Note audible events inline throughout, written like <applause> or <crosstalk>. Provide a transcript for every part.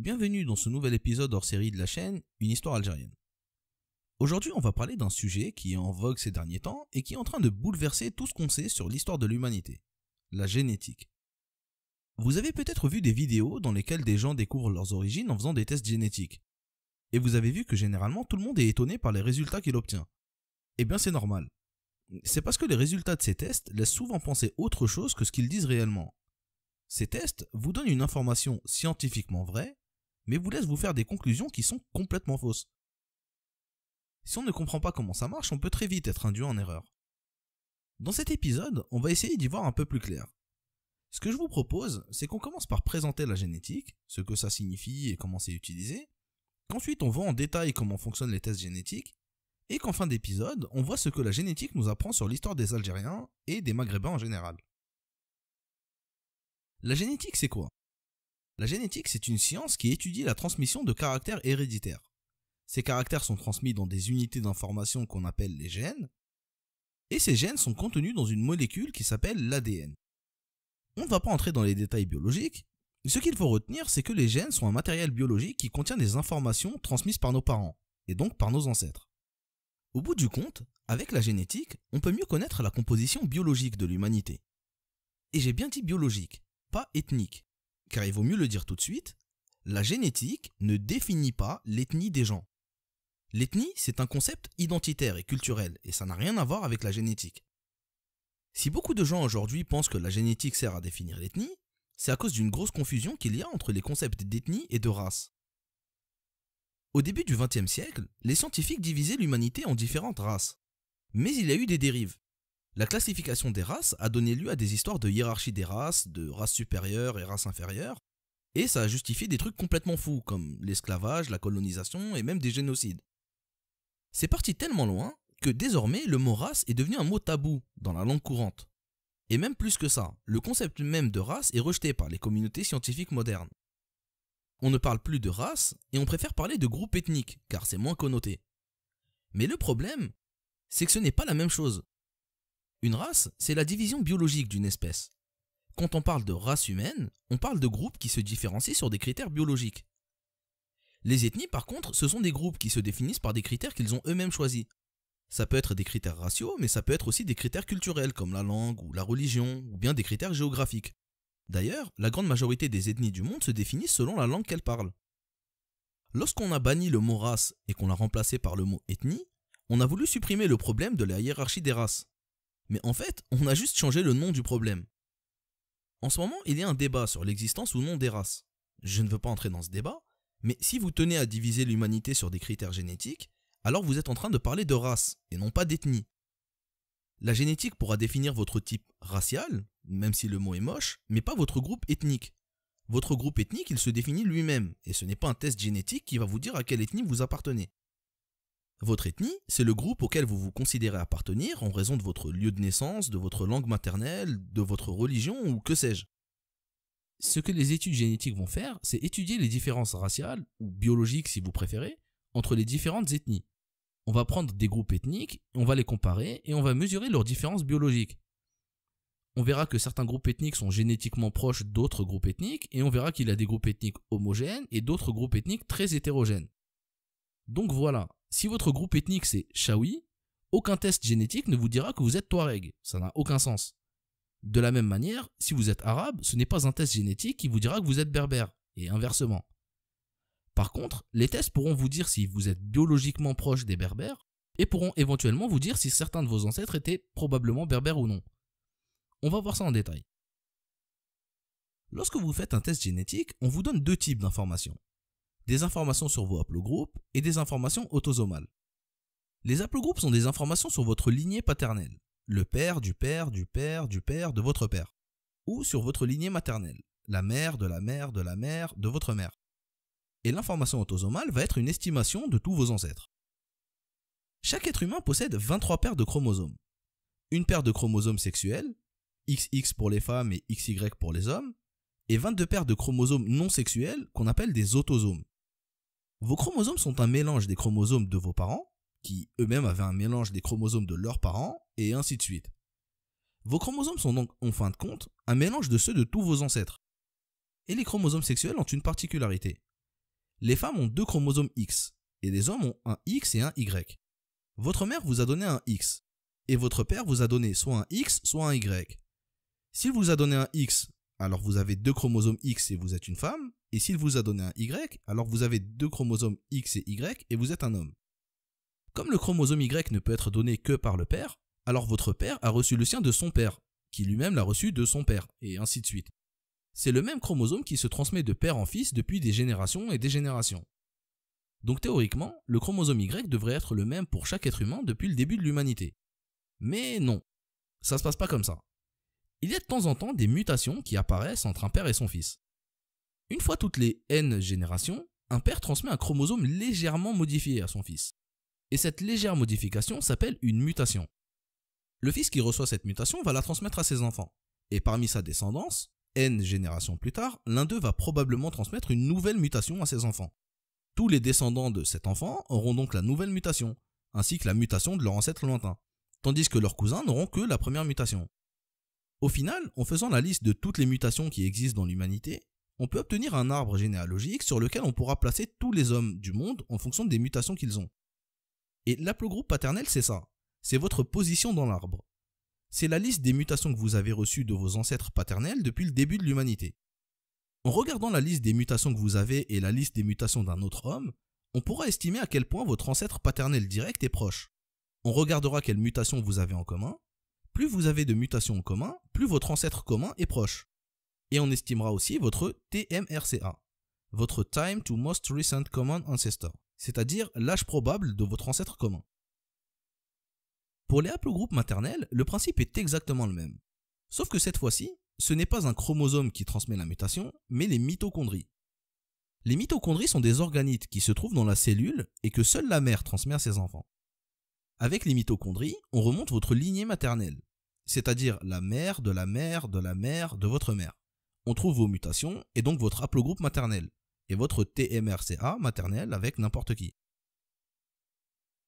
Bienvenue dans ce nouvel épisode hors série de la chaîne Une histoire algérienne. Aujourd'hui, on va parler d'un sujet qui est en vogue ces derniers temps et qui est en train de bouleverser tout ce qu'on sait sur l'histoire de l'humanité, la génétique. Vous avez peut-être vu des vidéos dans lesquelles des gens découvrent leurs origines en faisant des tests génétiques. Et vous avez vu que généralement tout le monde est étonné par les résultats qu'il obtient. Eh bien c'est normal. C'est parce que les résultats de ces tests laissent souvent penser autre chose que ce qu'ils disent réellement. Ces tests vous donnent une information scientifiquement vraie, mais vous laisse vous faire des conclusions qui sont complètement fausses. Si on ne comprend pas comment ça marche, on peut très vite être induit en erreur. Dans cet épisode, on va essayer d'y voir un peu plus clair. Ce que je vous propose, c'est qu'on commence par présenter la génétique, ce que ça signifie et comment c'est utilisé, qu'ensuite on voit en détail comment fonctionnent les tests génétiques, et qu'en fin d'épisode, on voit ce que la génétique nous apprend sur l'histoire des Algériens et des Maghrébins en général. La génétique, c'est quoi la génétique, c'est une science qui étudie la transmission de caractères héréditaires. Ces caractères sont transmis dans des unités d'information qu'on appelle les gènes, et ces gènes sont contenus dans une molécule qui s'appelle l'ADN. On ne va pas entrer dans les détails biologiques, ce qu'il faut retenir, c'est que les gènes sont un matériel biologique qui contient des informations transmises par nos parents, et donc par nos ancêtres. Au bout du compte, avec la génétique, on peut mieux connaître la composition biologique de l'humanité. Et j'ai bien dit biologique, pas ethnique, car il vaut mieux le dire tout de suite, la génétique ne définit pas l'ethnie des gens. L'ethnie, c'est un concept identitaire et culturel, et ça n'a rien à voir avec la génétique. Si beaucoup de gens aujourd'hui pensent que la génétique sert à définir l'ethnie, c'est à cause d'une grosse confusion qu'il y a entre les concepts d'ethnie et de race. Au début du XXe siècle, les scientifiques divisaient l'humanité en différentes races. Mais il y a eu des dérives, la classification des races a donné lieu à des histoires de hiérarchie des races, de races supérieures et races inférieures, et ça a justifié des trucs complètement fous, comme l'esclavage, la colonisation et même des génocides. C'est parti tellement loin que désormais le mot race est devenu un mot tabou dans la langue courante. Et même plus que ça, le concept même de race est rejeté par les communautés scientifiques modernes. On ne parle plus de race et on préfère parler de groupe ethnique, car c'est moins connoté. Mais le problème, c'est que ce n'est pas la même chose, une race, c'est la division biologique d'une espèce. Quand on parle de race humaine, on parle de groupes qui se différencient sur des critères biologiques. Les ethnies, par contre, ce sont des groupes qui se définissent par des critères qu'ils ont eux-mêmes choisis. Ça peut être des critères raciaux, mais ça peut être aussi des critères culturels comme la langue ou la religion, ou bien des critères géographiques. D'ailleurs, la grande majorité des ethnies du monde se définissent selon la langue qu'elles parlent. Lorsqu'on a banni le mot race et qu'on l'a remplacé par le mot ethnie, on a voulu supprimer le problème de la hiérarchie des races mais en fait, on a juste changé le nom du problème. En ce moment, il y a un débat sur l'existence ou non des races. Je ne veux pas entrer dans ce débat, mais si vous tenez à diviser l'humanité sur des critères génétiques, alors vous êtes en train de parler de race et non pas d'ethnie. La génétique pourra définir votre type racial, même si le mot est moche, mais pas votre groupe ethnique. Votre groupe ethnique, il se définit lui-même, et ce n'est pas un test génétique qui va vous dire à quelle ethnie vous appartenez. Votre ethnie, c'est le groupe auquel vous vous considérez appartenir en raison de votre lieu de naissance, de votre langue maternelle, de votre religion ou que sais-je. Ce que les études génétiques vont faire, c'est étudier les différences raciales, ou biologiques si vous préférez, entre les différentes ethnies. On va prendre des groupes ethniques, on va les comparer et on va mesurer leurs différences biologiques. On verra que certains groupes ethniques sont génétiquement proches d'autres groupes ethniques et on verra qu'il y a des groupes ethniques homogènes et d'autres groupes ethniques très hétérogènes. Donc voilà, si votre groupe ethnique c'est Shawi, aucun test génétique ne vous dira que vous êtes Touareg. Ça n'a aucun sens. De la même manière, si vous êtes arabe, ce n'est pas un test génétique qui vous dira que vous êtes berbère, et inversement. Par contre, les tests pourront vous dire si vous êtes biologiquement proche des berbères, et pourront éventuellement vous dire si certains de vos ancêtres étaient probablement berbères ou non. On va voir ça en détail. Lorsque vous faites un test génétique, on vous donne deux types d'informations des informations sur vos haplogroupes et des informations autosomales. Les haplogroupes sont des informations sur votre lignée paternelle, le père du père du père du père de votre père, ou sur votre lignée maternelle, la mère de la mère de la mère de votre mère. Et l'information autosomale va être une estimation de tous vos ancêtres. Chaque être humain possède 23 paires de chromosomes. Une paire de chromosomes sexuels, XX pour les femmes et XY pour les hommes, et 22 paires de chromosomes non sexuels qu'on appelle des autosomes. Vos chromosomes sont un mélange des chromosomes de vos parents, qui eux-mêmes avaient un mélange des chromosomes de leurs parents, et ainsi de suite. Vos chromosomes sont donc, en fin de compte, un mélange de ceux de tous vos ancêtres. Et les chromosomes sexuels ont une particularité. Les femmes ont deux chromosomes X, et les hommes ont un X et un Y. Votre mère vous a donné un X, et votre père vous a donné soit un X, soit un Y. S'il vous a donné un X, alors vous avez deux chromosomes X et vous êtes une femme, et s'il vous a donné un Y, alors vous avez deux chromosomes X et Y et vous êtes un homme. Comme le chromosome Y ne peut être donné que par le père, alors votre père a reçu le sien de son père, qui lui-même l'a reçu de son père, et ainsi de suite. C'est le même chromosome qui se transmet de père en fils depuis des générations et des générations. Donc théoriquement, le chromosome Y devrait être le même pour chaque être humain depuis le début de l'humanité. Mais non, ça se passe pas comme ça. Il y a de temps en temps des mutations qui apparaissent entre un père et son fils. Une fois toutes les N générations, un père transmet un chromosome légèrement modifié à son fils. Et cette légère modification s'appelle une mutation. Le fils qui reçoit cette mutation va la transmettre à ses enfants. Et parmi sa descendance, N générations plus tard, l'un d'eux va probablement transmettre une nouvelle mutation à ses enfants. Tous les descendants de cet enfant auront donc la nouvelle mutation, ainsi que la mutation de leur ancêtre lointain, tandis que leurs cousins n'auront que la première mutation. Au final, en faisant la liste de toutes les mutations qui existent dans l'humanité, on peut obtenir un arbre généalogique sur lequel on pourra placer tous les hommes du monde en fonction des mutations qu'ils ont. Et l'aplogroupe paternel, c'est ça. C'est votre position dans l'arbre. C'est la liste des mutations que vous avez reçues de vos ancêtres paternels depuis le début de l'humanité. En regardant la liste des mutations que vous avez et la liste des mutations d'un autre homme, on pourra estimer à quel point votre ancêtre paternel direct est proche. On regardera quelles mutations vous avez en commun. Plus vous avez de mutations en commun, plus votre ancêtre commun est proche et on estimera aussi votre TMRCA, votre Time to Most Recent Common Ancestor, c'est-à-dire l'âge probable de votre ancêtre commun. Pour les haplogroupes maternels, le principe est exactement le même. Sauf que cette fois-ci, ce n'est pas un chromosome qui transmet la mutation, mais les mitochondries. Les mitochondries sont des organites qui se trouvent dans la cellule et que seule la mère transmet à ses enfants. Avec les mitochondries, on remonte votre lignée maternelle, c'est-à-dire la mère de la mère de la mère de votre mère on trouve vos mutations et donc votre haplogroupe maternel et votre TMRCA maternel avec n'importe qui.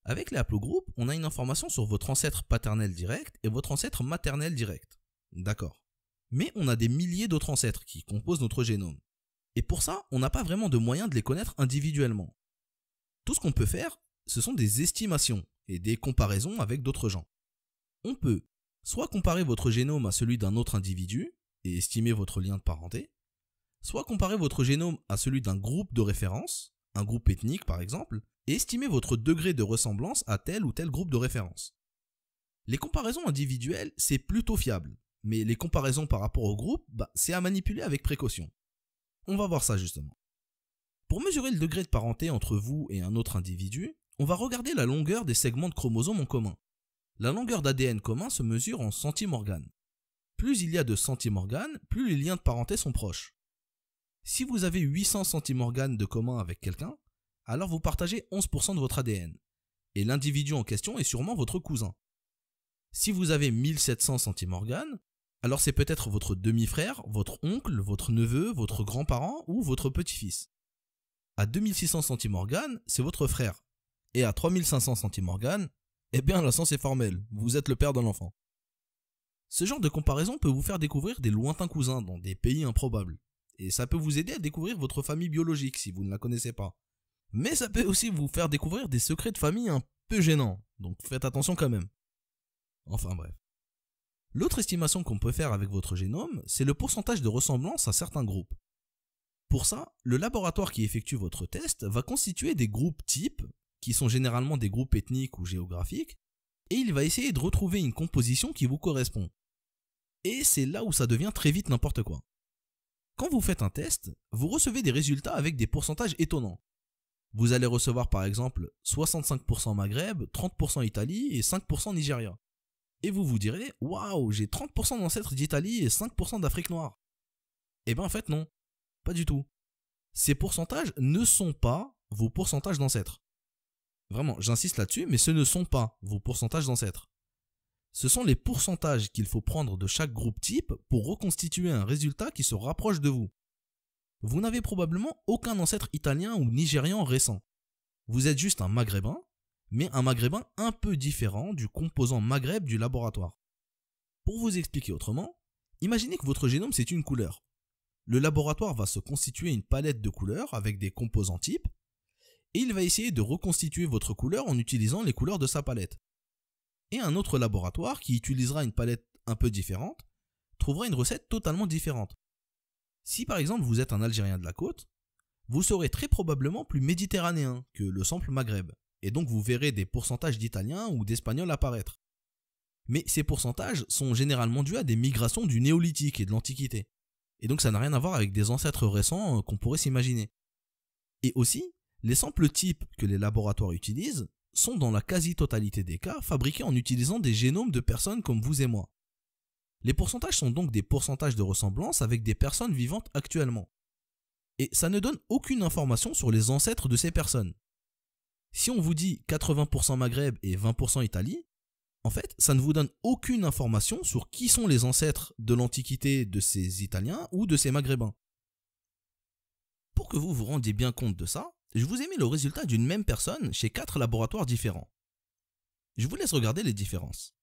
Avec les haplogroupes, on a une information sur votre ancêtre paternel direct et votre ancêtre maternel direct. D'accord. Mais on a des milliers d'autres ancêtres qui composent notre génome. Et pour ça, on n'a pas vraiment de moyen de les connaître individuellement. Tout ce qu'on peut faire, ce sont des estimations et des comparaisons avec d'autres gens. On peut soit comparer votre génome à celui d'un autre individu, et estimer votre lien de parenté, soit comparer votre génome à celui d'un groupe de référence, un groupe ethnique par exemple, et estimer votre degré de ressemblance à tel ou tel groupe de référence. Les comparaisons individuelles, c'est plutôt fiable, mais les comparaisons par rapport au groupe, bah, c'est à manipuler avec précaution. On va voir ça justement. Pour mesurer le degré de parenté entre vous et un autre individu, on va regarder la longueur des segments de chromosomes en commun. La longueur d'ADN commun se mesure en centimorganes, plus il y a de centimorganes, plus les liens de parenté sont proches. Si vous avez 800 centimorganes de commun avec quelqu'un, alors vous partagez 11% de votre ADN. Et l'individu en question est sûrement votre cousin. Si vous avez 1700 centimorganes, alors c'est peut-être votre demi-frère, votre oncle, votre neveu, votre grand-parent ou votre petit-fils. À 2600 centimorganes, c'est votre frère. Et à 3500 centimorganes, eh bien la sens est formelle, vous êtes le père de l'enfant. Ce genre de comparaison peut vous faire découvrir des lointains cousins dans des pays improbables, et ça peut vous aider à découvrir votre famille biologique si vous ne la connaissez pas. Mais ça peut aussi vous faire découvrir des secrets de famille un peu gênants, donc faites attention quand même. Enfin bref. L'autre estimation qu'on peut faire avec votre génome, c'est le pourcentage de ressemblance à certains groupes. Pour ça, le laboratoire qui effectue votre test va constituer des groupes types, qui sont généralement des groupes ethniques ou géographiques, et il va essayer de retrouver une composition qui vous correspond. Et c'est là où ça devient très vite n'importe quoi. Quand vous faites un test, vous recevez des résultats avec des pourcentages étonnants. Vous allez recevoir par exemple 65% Maghreb, 30% Italie et 5% Nigeria. Et vous vous direz, waouh, j'ai 30% d'ancêtres d'Italie et 5% d'Afrique noire. Eh bien en fait non, pas du tout. Ces pourcentages ne sont pas vos pourcentages d'ancêtres. Vraiment, j'insiste là-dessus, mais ce ne sont pas vos pourcentages d'ancêtres. Ce sont les pourcentages qu'il faut prendre de chaque groupe type pour reconstituer un résultat qui se rapproche de vous. Vous n'avez probablement aucun ancêtre italien ou nigérian récent. Vous êtes juste un maghrébin, mais un maghrébin un peu différent du composant maghreb du laboratoire. Pour vous expliquer autrement, imaginez que votre génome c'est une couleur. Le laboratoire va se constituer une palette de couleurs avec des composants types, et il va essayer de reconstituer votre couleur en utilisant les couleurs de sa palette et un autre laboratoire qui utilisera une palette un peu différente trouvera une recette totalement différente. Si par exemple vous êtes un Algérien de la côte, vous serez très probablement plus méditerranéen que le sample Maghreb, et donc vous verrez des pourcentages d'Italiens ou d'Espagnols apparaître. Mais ces pourcentages sont généralement dus à des migrations du néolithique et de l'Antiquité, et donc ça n'a rien à voir avec des ancêtres récents euh, qu'on pourrait s'imaginer. Et aussi, les samples types que les laboratoires utilisent sont dans la quasi-totalité des cas fabriqués en utilisant des génomes de personnes comme vous et moi. Les pourcentages sont donc des pourcentages de ressemblance avec des personnes vivantes actuellement. Et ça ne donne aucune information sur les ancêtres de ces personnes. Si on vous dit 80% Maghreb et 20% Italie, en fait, ça ne vous donne aucune information sur qui sont les ancêtres de l'Antiquité de ces Italiens ou de ces Maghrébins. Pour que vous vous rendiez bien compte de ça, je vous ai mis le résultat d'une même personne chez quatre laboratoires différents. Je vous laisse regarder les différences.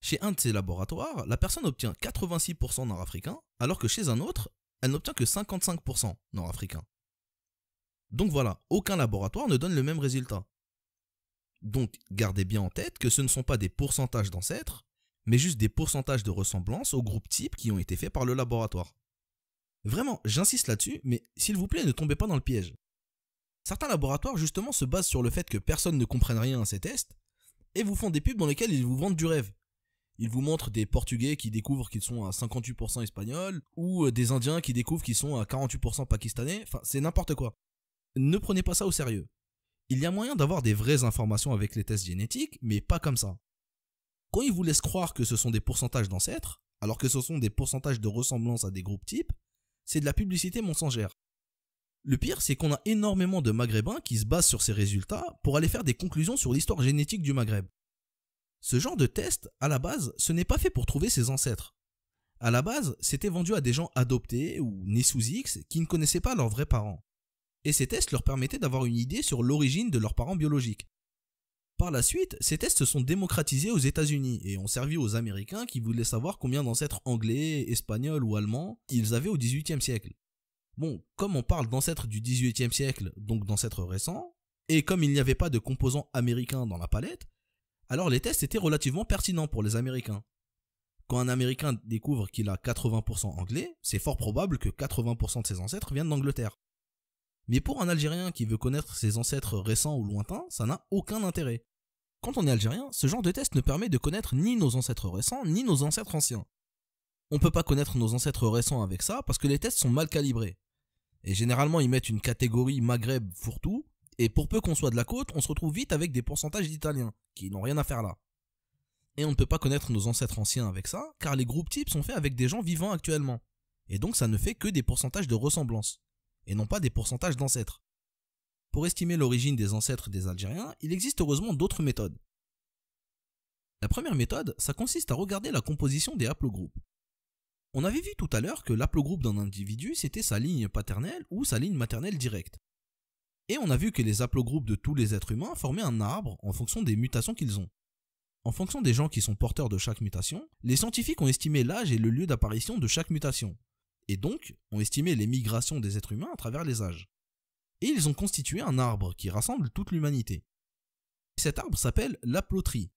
Chez un de ces laboratoires, la personne obtient 86% nord-africain, alors que chez un autre, elle n'obtient que 55% nord-africain. Donc voilà, aucun laboratoire ne donne le même résultat. Donc gardez bien en tête que ce ne sont pas des pourcentages d'ancêtres, mais juste des pourcentages de ressemblance aux groupes types qui ont été faits par le laboratoire. Vraiment, j'insiste là-dessus, mais s'il vous plaît, ne tombez pas dans le piège. Certains laboratoires justement se basent sur le fait que personne ne comprenne rien à ces tests, et vous font des pubs dans lesquelles ils vous vendent du rêve. Ils vous montrent des Portugais qui découvrent qu'ils sont à 58% espagnols, ou euh, des Indiens qui découvrent qu'ils sont à 48% pakistanais, enfin c'est n'importe quoi. Ne prenez pas ça au sérieux. Il y a moyen d'avoir des vraies informations avec les tests génétiques, mais pas comme ça. Quand ils vous laissent croire que ce sont des pourcentages d'ancêtres, alors que ce sont des pourcentages de ressemblance à des groupes types, c'est de la publicité mensongère. Le pire, c'est qu'on a énormément de Maghrébins qui se basent sur ces résultats pour aller faire des conclusions sur l'histoire génétique du Maghreb. Ce genre de test, à la base, ce n'est pas fait pour trouver ses ancêtres. À la base, c'était vendu à des gens adoptés ou nés sous X qui ne connaissaient pas leurs vrais parents. Et ces tests leur permettaient d'avoir une idée sur l'origine de leurs parents biologiques. Par la suite, ces tests se sont démocratisés aux États-Unis et ont servi aux Américains qui voulaient savoir combien d'ancêtres anglais, espagnols ou allemands ils avaient au XVIIIe siècle. Bon, comme on parle d'ancêtres du XVIIIe siècle, donc d'ancêtres récents, et comme il n'y avait pas de composants américains dans la palette, alors les tests étaient relativement pertinents pour les Américains. Quand un Américain découvre qu'il a 80% anglais, c'est fort probable que 80% de ses ancêtres viennent d'Angleterre. Mais pour un Algérien qui veut connaître ses ancêtres récents ou lointains, ça n'a aucun intérêt. Quand on est algérien, ce genre de test ne permet de connaître ni nos ancêtres récents, ni nos ancêtres anciens. On peut pas connaître nos ancêtres récents avec ça parce que les tests sont mal calibrés. Et généralement, ils mettent une catégorie Maghreb fourre-tout, et pour peu qu'on soit de la côte, on se retrouve vite avec des pourcentages d'Italiens, qui n'ont rien à faire là. Et on ne peut pas connaître nos ancêtres anciens avec ça, car les groupes types sont faits avec des gens vivants actuellement. Et donc ça ne fait que des pourcentages de ressemblance, et non pas des pourcentages d'ancêtres. Pour estimer l'origine des ancêtres des Algériens, il existe heureusement d'autres méthodes. La première méthode, ça consiste à regarder la composition des haplogroupes. On avait vu tout à l'heure que l'haplogroupe d'un individu, c'était sa ligne paternelle ou sa ligne maternelle directe. Et on a vu que les haplogroupes de tous les êtres humains formaient un arbre en fonction des mutations qu'ils ont. En fonction des gens qui sont porteurs de chaque mutation, les scientifiques ont estimé l'âge et le lieu d'apparition de chaque mutation, et donc ont estimé les migrations des êtres humains à travers les âges et ils ont constitué un arbre qui rassemble toute l'humanité. Cet arbre s'appelle l'aplotrie.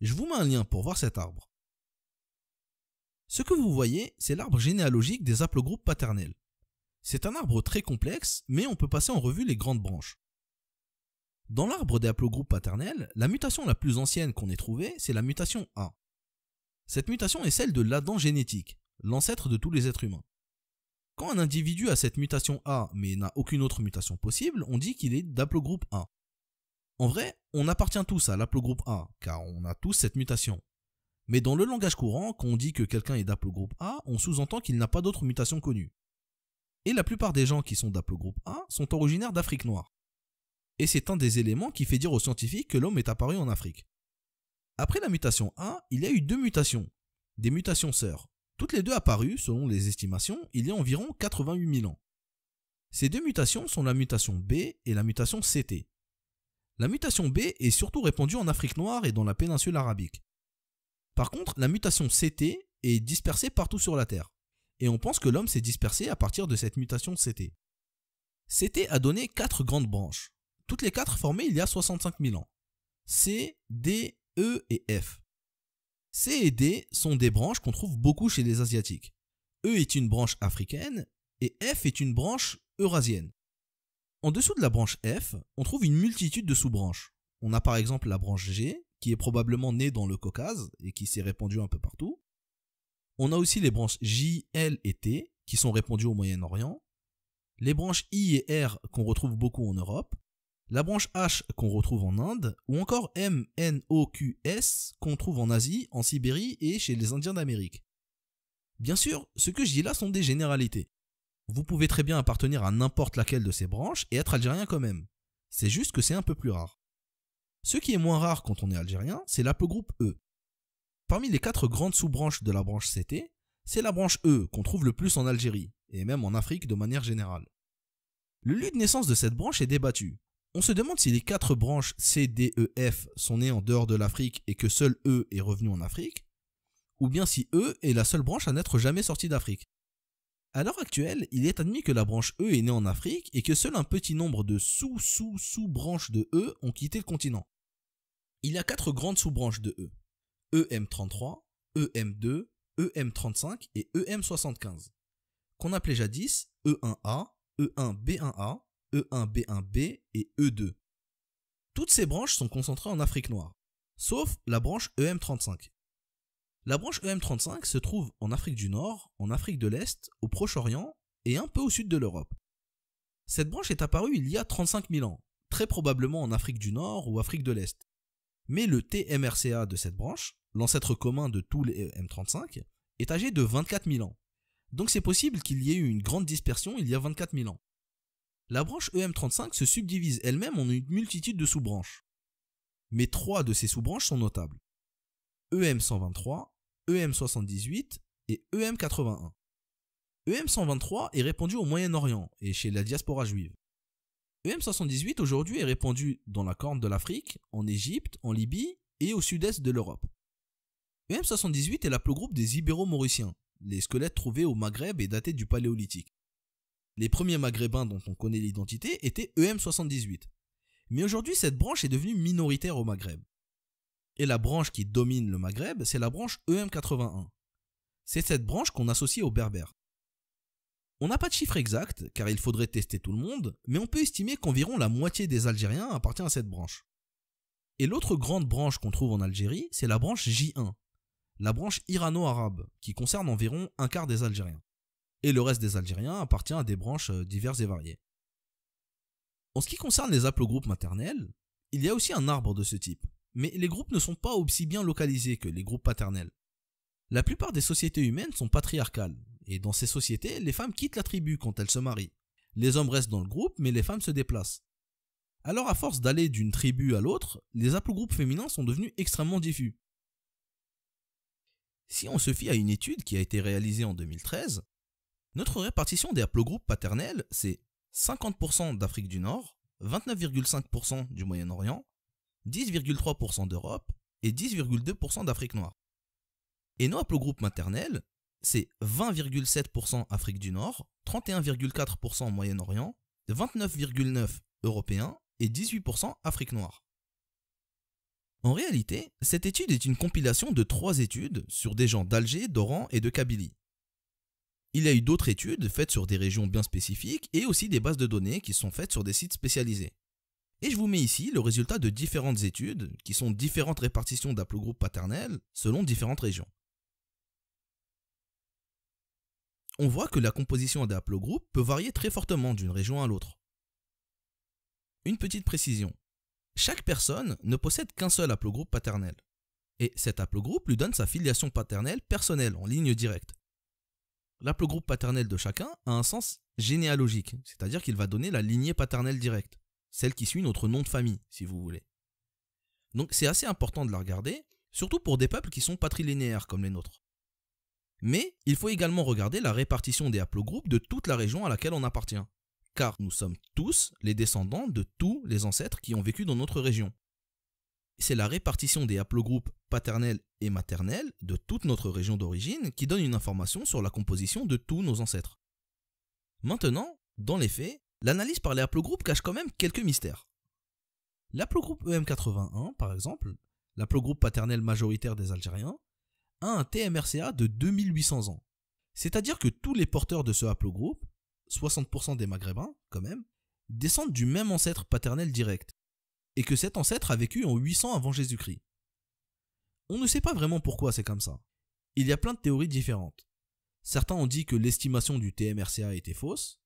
Je vous mets un lien pour voir cet arbre. Ce que vous voyez, c'est l'arbre généalogique des haplogroupes paternels. C'est un arbre très complexe, mais on peut passer en revue les grandes branches. Dans l'arbre des haplogroupes paternels, la mutation la plus ancienne qu'on ait trouvée, c'est la mutation A. Cette mutation est celle de l'Adam génétique, l'ancêtre de tous les êtres humains. Quand un individu a cette mutation A mais n'a aucune autre mutation possible, on dit qu'il est d'aplogroupe A. En vrai, on appartient tous à l'aplogroupe A, car on a tous cette mutation. Mais dans le langage courant, quand on dit que quelqu'un est d'aplogroupe A, on sous-entend qu'il n'a pas d'autres mutations connues. Et la plupart des gens qui sont d'aplogroupe A sont originaires d'Afrique noire. Et c'est un des éléments qui fait dire aux scientifiques que l'homme est apparu en Afrique. Après la mutation A, il y a eu deux mutations, des mutations sœurs, toutes les deux apparues, selon les estimations, il y a environ 88 000 ans. Ces deux mutations sont la mutation B et la mutation CT. La mutation B est surtout répandue en Afrique noire et dans la péninsule arabique. Par contre, la mutation CT est dispersée partout sur la Terre, et on pense que l'homme s'est dispersé à partir de cette mutation CT. CT a donné quatre grandes branches, toutes les quatre formées il y a 65 000 ans. C, D, E et F. C et D sont des branches qu'on trouve beaucoup chez les Asiatiques. E est une branche africaine et F est une branche eurasienne. En dessous de la branche F, on trouve une multitude de sous-branches. On a par exemple la branche G, qui est probablement née dans le Caucase et qui s'est répandue un peu partout. On a aussi les branches J, L et T, qui sont répandues au Moyen-Orient. Les branches I et R qu'on retrouve beaucoup en Europe la branche H qu'on retrouve en Inde, ou encore MNOQS qu'on trouve en Asie, en Sibérie et chez les Indiens d'Amérique. Bien sûr, ce que je dis là sont des généralités. Vous pouvez très bien appartenir à n'importe laquelle de ces branches et être algérien quand même. C'est juste que c'est un peu plus rare. Ce qui est moins rare quand on est algérien, c'est l'apogroupe E. Parmi les quatre grandes sous-branches de la branche CT, c'est la branche E qu'on trouve le plus en Algérie, et même en Afrique de manière générale. Le lieu de naissance de cette branche est débattu, on se demande si les quatre branches C, D, E, F sont nées en dehors de l'Afrique et que seul E est revenu en Afrique, ou bien si E est la seule branche à n'être jamais sortie d'Afrique. À l'heure actuelle, il est admis que la branche E est née en Afrique et que seul un petit nombre de sous-sous-sous-branches de E ont quitté le continent. Il y a quatre grandes sous-branches de E. EM33, EM2, EM35 et EM75, qu'on appelait jadis E1A, E1B1A, E1B1B et E2. Toutes ces branches sont concentrées en Afrique noire, sauf la branche EM35. La branche EM35 se trouve en Afrique du Nord, en Afrique de l'Est, au Proche-Orient et un peu au sud de l'Europe. Cette branche est apparue il y a 35 000 ans, très probablement en Afrique du Nord ou Afrique de l'Est. Mais le TMRCA de cette branche, l'ancêtre commun de tous les EM35, est âgé de 24 000 ans. Donc c'est possible qu'il y ait eu une grande dispersion il y a 24 000 ans. La branche EM35 se subdivise elle-même en une multitude de sous-branches. Mais trois de ces sous-branches sont notables. EM123, EM78 et EM81. EM123 est répandu au Moyen-Orient et chez la diaspora juive. EM78 aujourd'hui est répandu dans la Corne de l'Afrique, en Égypte, en Libye et au sud-est de l'Europe. EM78 est l'haplogroupe des Ibéro-Mauriciens. Les squelettes trouvés au Maghreb et datés du Paléolithique les premiers maghrébins dont on connaît l'identité étaient EM78. Mais aujourd'hui, cette branche est devenue minoritaire au Maghreb. Et la branche qui domine le Maghreb, c'est la branche EM81. C'est cette branche qu'on associe aux Berbères. On n'a pas de chiffre exact, car il faudrait tester tout le monde, mais on peut estimer qu'environ la moitié des Algériens appartient à cette branche. Et l'autre grande branche qu'on trouve en Algérie, c'est la branche J1, la branche irano-arabe, qui concerne environ un quart des Algériens et le reste des Algériens appartient à des branches euh, diverses et variées. En ce qui concerne les haplogroupes maternels, il y a aussi un arbre de ce type, mais les groupes ne sont pas aussi bien localisés que les groupes paternels. La plupart des sociétés humaines sont patriarcales, et dans ces sociétés, les femmes quittent la tribu quand elles se marient. Les hommes restent dans le groupe, mais les femmes se déplacent. Alors à force d'aller d'une tribu à l'autre, les haplogroupes féminins sont devenus extrêmement diffus. Si on se fie à une étude qui a été réalisée en 2013, notre répartition des haplogroupes paternels, c'est 50% d'Afrique du Nord, 29,5% du Moyen-Orient, 10,3% d'Europe et 10,2% d'Afrique noire. Et nos haplogroupes maternels, c'est 20,7% Afrique du Nord, 31,4% Moyen-Orient, 29,9% Européens et 18% Afrique noire. En réalité, cette étude est une compilation de trois études sur des gens d'Alger, d'Oran et de Kabylie. Il y a eu d'autres études faites sur des régions bien spécifiques et aussi des bases de données qui sont faites sur des sites spécialisés. Et je vous mets ici le résultat de différentes études, qui sont différentes répartitions d'haplogroupes paternels selon différentes régions. On voit que la composition des haplogroupes peut varier très fortement d'une région à l'autre. Une petite précision. Chaque personne ne possède qu'un seul haplogroupe paternel. Et cet haplogroupe lui donne sa filiation paternelle personnelle en ligne directe. L'haplogroupe paternel de chacun a un sens généalogique, c'est-à-dire qu'il va donner la lignée paternelle directe, celle qui suit notre nom de famille, si vous voulez. Donc c'est assez important de la regarder, surtout pour des peuples qui sont patrilinéaires comme les nôtres. Mais il faut également regarder la répartition des haplogroupes de toute la région à laquelle on appartient, car nous sommes tous les descendants de tous les ancêtres qui ont vécu dans notre région, c'est la répartition des haplogroupes paternels et maternels de toute notre région d'origine qui donne une information sur la composition de tous nos ancêtres. Maintenant, dans les faits, l'analyse par les haplogroupes cache quand même quelques mystères. L'haplogroupe EM81, par exemple, l'haplogroupe paternel majoritaire des Algériens, a un TMRCA de 2800 ans. C'est-à-dire que tous les porteurs de ce haplogroupe, 60% des Maghrébins quand même, descendent du même ancêtre paternel direct, et que cet ancêtre a vécu en 800 avant Jésus-Christ. On ne sait pas vraiment pourquoi c'est comme ça. Il y a plein de théories différentes. Certains ont dit que l'estimation du TMRCA était fausse,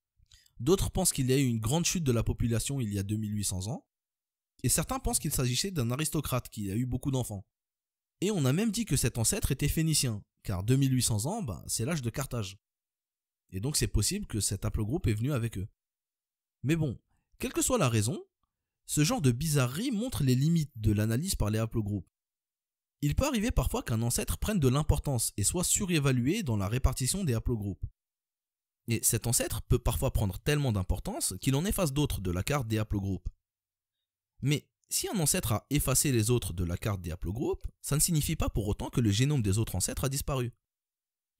d'autres pensent qu'il y a eu une grande chute de la population il y a 2800 ans, et certains pensent qu'il s'agissait d'un aristocrate qui a eu beaucoup d'enfants. Et on a même dit que cet ancêtre était phénicien, car 2800 ans, ben, c'est l'âge de Carthage. Et donc c'est possible que cet haplogroupe est venu avec eux. Mais bon, quelle que soit la raison, ce genre de bizarrerie montre les limites de l'analyse par les haplogroupes. Il peut arriver parfois qu'un ancêtre prenne de l'importance et soit surévalué dans la répartition des haplogroupes. Et cet ancêtre peut parfois prendre tellement d'importance qu'il en efface d'autres de la carte des haplogroupes. Mais si un ancêtre a effacé les autres de la carte des haplogroupes, ça ne signifie pas pour autant que le génome des autres ancêtres a disparu.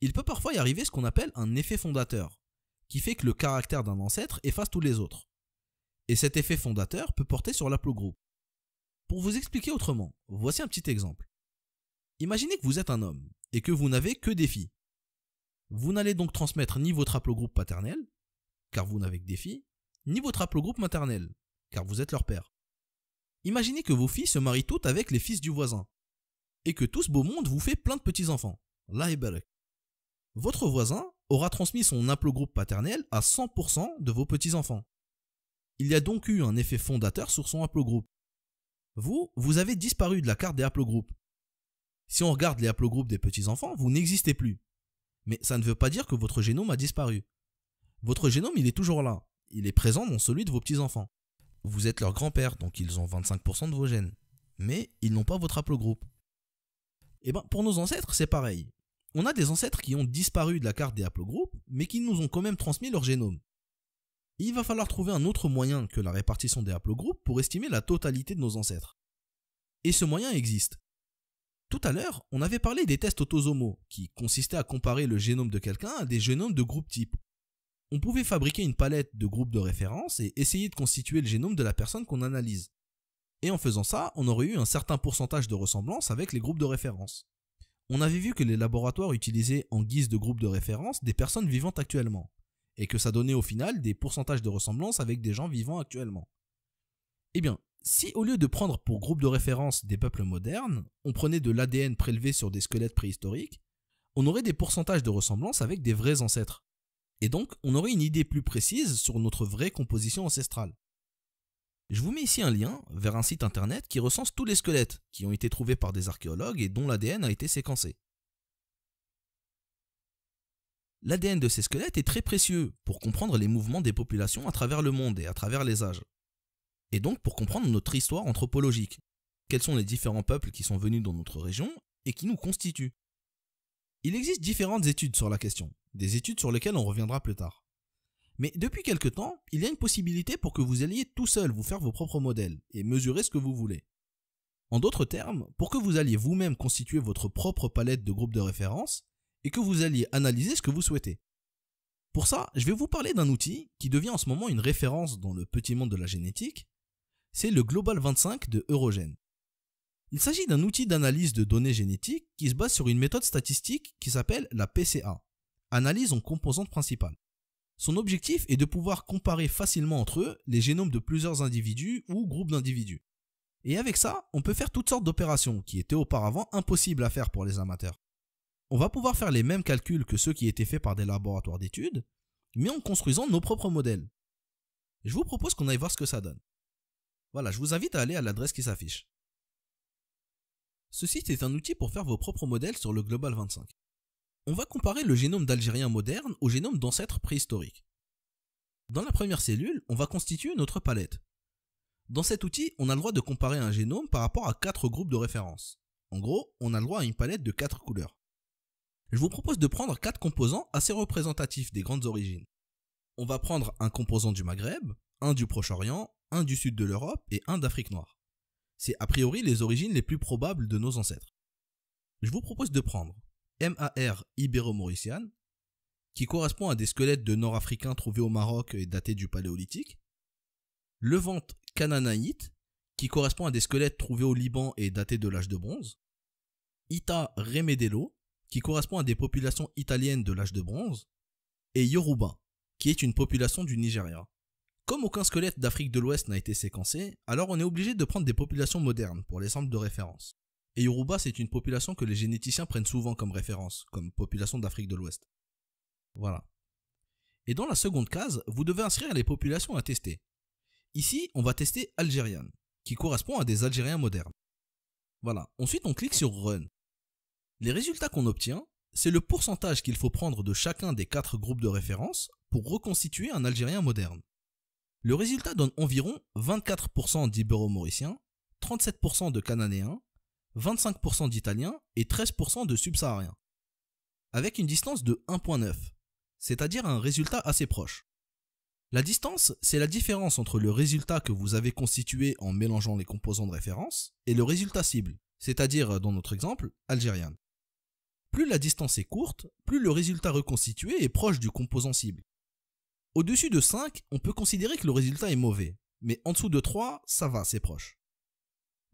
Il peut parfois y arriver ce qu'on appelle un effet fondateur, qui fait que le caractère d'un ancêtre efface tous les autres et cet effet fondateur peut porter sur l'haplogroupe. Pour vous expliquer autrement, voici un petit exemple. Imaginez que vous êtes un homme et que vous n'avez que des filles. Vous n'allez donc transmettre ni votre haplogroupe paternel, car vous n'avez que des filles, ni votre haplogroupe maternel, car vous êtes leur père. Imaginez que vos filles se marient toutes avec les fils du voisin, et que tout ce beau monde vous fait plein de petits-enfants. Votre voisin aura transmis son haplogroupe paternel à 100% de vos petits-enfants. Il y a donc eu un effet fondateur sur son haplogroupe. Vous, vous avez disparu de la carte des haplogroupes. Si on regarde les haplogroupes des petits-enfants, vous n'existez plus. Mais ça ne veut pas dire que votre génome a disparu. Votre génome, il est toujours là. Il est présent dans celui de vos petits-enfants. Vous êtes leur grand-père, donc ils ont 25% de vos gènes. Mais ils n'ont pas votre haplogroupe. Et eh bien, pour nos ancêtres, c'est pareil. On a des ancêtres qui ont disparu de la carte des haplogroupes, mais qui nous ont quand même transmis leur génome il va falloir trouver un autre moyen que la répartition des haplogroupes pour estimer la totalité de nos ancêtres. Et ce moyen existe. Tout à l'heure, on avait parlé des tests autosomaux, qui consistaient à comparer le génome de quelqu'un à des génomes de groupe type. On pouvait fabriquer une palette de groupes de référence et essayer de constituer le génome de la personne qu'on analyse. Et en faisant ça, on aurait eu un certain pourcentage de ressemblance avec les groupes de référence. On avait vu que les laboratoires utilisaient en guise de groupe de référence des personnes vivantes actuellement et que ça donnait au final des pourcentages de ressemblance avec des gens vivants actuellement. Eh bien, si au lieu de prendre pour groupe de référence des peuples modernes, on prenait de l'ADN prélevé sur des squelettes préhistoriques, on aurait des pourcentages de ressemblance avec des vrais ancêtres. Et donc, on aurait une idée plus précise sur notre vraie composition ancestrale. Je vous mets ici un lien vers un site internet qui recense tous les squelettes qui ont été trouvés par des archéologues et dont l'ADN a été séquencé l'ADN de ces squelettes est très précieux pour comprendre les mouvements des populations à travers le monde et à travers les âges. Et donc pour comprendre notre histoire anthropologique. Quels sont les différents peuples qui sont venus dans notre région et qui nous constituent Il existe différentes études sur la question, des études sur lesquelles on reviendra plus tard. Mais depuis quelque temps, il y a une possibilité pour que vous alliez tout seul vous faire vos propres modèles et mesurer ce que vous voulez. En d'autres termes, pour que vous alliez vous-même constituer votre propre palette de groupes de référence, et que vous alliez analyser ce que vous souhaitez. Pour ça, je vais vous parler d'un outil qui devient en ce moment une référence dans le petit monde de la génétique, c'est le Global 25 de Eurogène. Il s'agit d'un outil d'analyse de données génétiques qui se base sur une méthode statistique qui s'appelle la PCA, analyse en composantes principales. Son objectif est de pouvoir comparer facilement entre eux les génomes de plusieurs individus ou groupes d'individus. Et avec ça, on peut faire toutes sortes d'opérations qui étaient auparavant impossibles à faire pour les amateurs on va pouvoir faire les mêmes calculs que ceux qui étaient faits par des laboratoires d'études, mais en construisant nos propres modèles. je vous propose qu'on aille voir ce que ça donne. Voilà, je vous invite à aller à l'adresse qui s'affiche. Ce site est un outil pour faire vos propres modèles sur le Global 25. On va comparer le génome d'Algérien moderne au génome d'ancêtres préhistoriques. Dans la première cellule, on va constituer notre palette. Dans cet outil, on a le droit de comparer un génome par rapport à quatre groupes de référence. En gros, on a le droit à une palette de quatre couleurs je vous propose de prendre quatre composants assez représentatifs des grandes origines. On va prendre un composant du Maghreb, un du Proche-Orient, un du sud de l'Europe et un d'Afrique noire. C'est a priori les origines les plus probables de nos ancêtres. Je vous propose de prendre MAR Ibero-Mauritian, qui correspond à des squelettes de Nord-Africains trouvés au Maroc et datés du Paléolithique, Levant cananaïte, qui correspond à des squelettes trouvés au Liban et datés de l'âge de bronze, Ita Remedello, qui correspond à des populations italiennes de l'âge de bronze, et Yoruba, qui est une population du Nigeria. Comme aucun squelette d'Afrique de l'Ouest n'a été séquencé, alors on est obligé de prendre des populations modernes pour les centres de référence. Et Yoruba, c'est une population que les généticiens prennent souvent comme référence, comme population d'Afrique de l'Ouest. Voilà. Et dans la seconde case, vous devez inscrire les populations à tester. Ici, on va tester algérienne, qui correspond à des Algériens modernes. Voilà. Ensuite, on clique sur Run. Les résultats qu'on obtient, c'est le pourcentage qu'il faut prendre de chacun des quatre groupes de référence pour reconstituer un Algérien moderne. Le résultat donne environ 24% d'Ibéro-Mauriciens, 37% de Cananéens, 25% d'Italiens et 13% de Subsahariens. Avec une distance de 1.9, c'est-à-dire un résultat assez proche. La distance, c'est la différence entre le résultat que vous avez constitué en mélangeant les composants de référence et le résultat cible, c'est-à-dire dans notre exemple, Algérien. Plus la distance est courte, plus le résultat reconstitué est proche du composant cible. Au-dessus de 5, on peut considérer que le résultat est mauvais, mais en dessous de 3, ça va, c'est proche.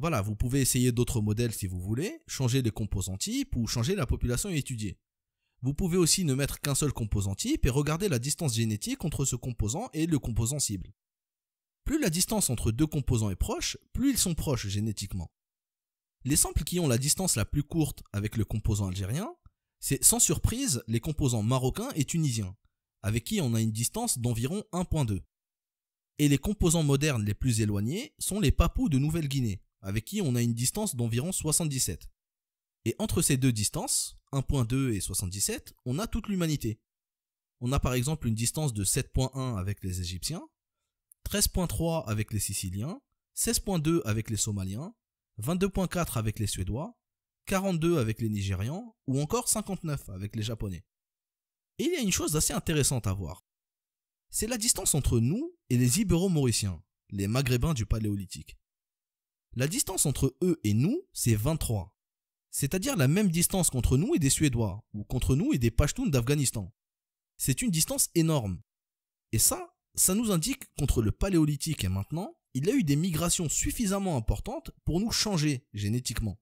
Voilà, vous pouvez essayer d'autres modèles si vous voulez, changer les composants types ou changer la population étudiée. Vous pouvez aussi ne mettre qu'un seul composant type et regarder la distance génétique entre ce composant et le composant cible. Plus la distance entre deux composants est proche, plus ils sont proches génétiquement. Les samples qui ont la distance la plus courte avec le composant algérien, c'est sans surprise les composants marocains et tunisiens, avec qui on a une distance d'environ 1.2. Et les composants modernes les plus éloignés sont les papous de Nouvelle-Guinée, avec qui on a une distance d'environ 77. Et entre ces deux distances, 1.2 et 77, on a toute l'humanité. On a par exemple une distance de 7.1 avec les Égyptiens, 13.3 avec les Siciliens, 16.2 avec les Somaliens, 22.4 avec les Suédois, 42 avec les Nigérians, ou encore 59 avec les Japonais. Et il y a une chose assez intéressante à voir. C'est la distance entre nous et les Ibéro-Mauriciens, les Maghrébins du Paléolithique. La distance entre eux et nous, c'est 23. C'est-à-dire la même distance qu'entre nous et des Suédois, ou contre nous et des Pashtuns d'Afghanistan. C'est une distance énorme. Et ça, ça nous indique qu'entre le Paléolithique et maintenant, il a eu des migrations suffisamment importantes pour nous changer génétiquement.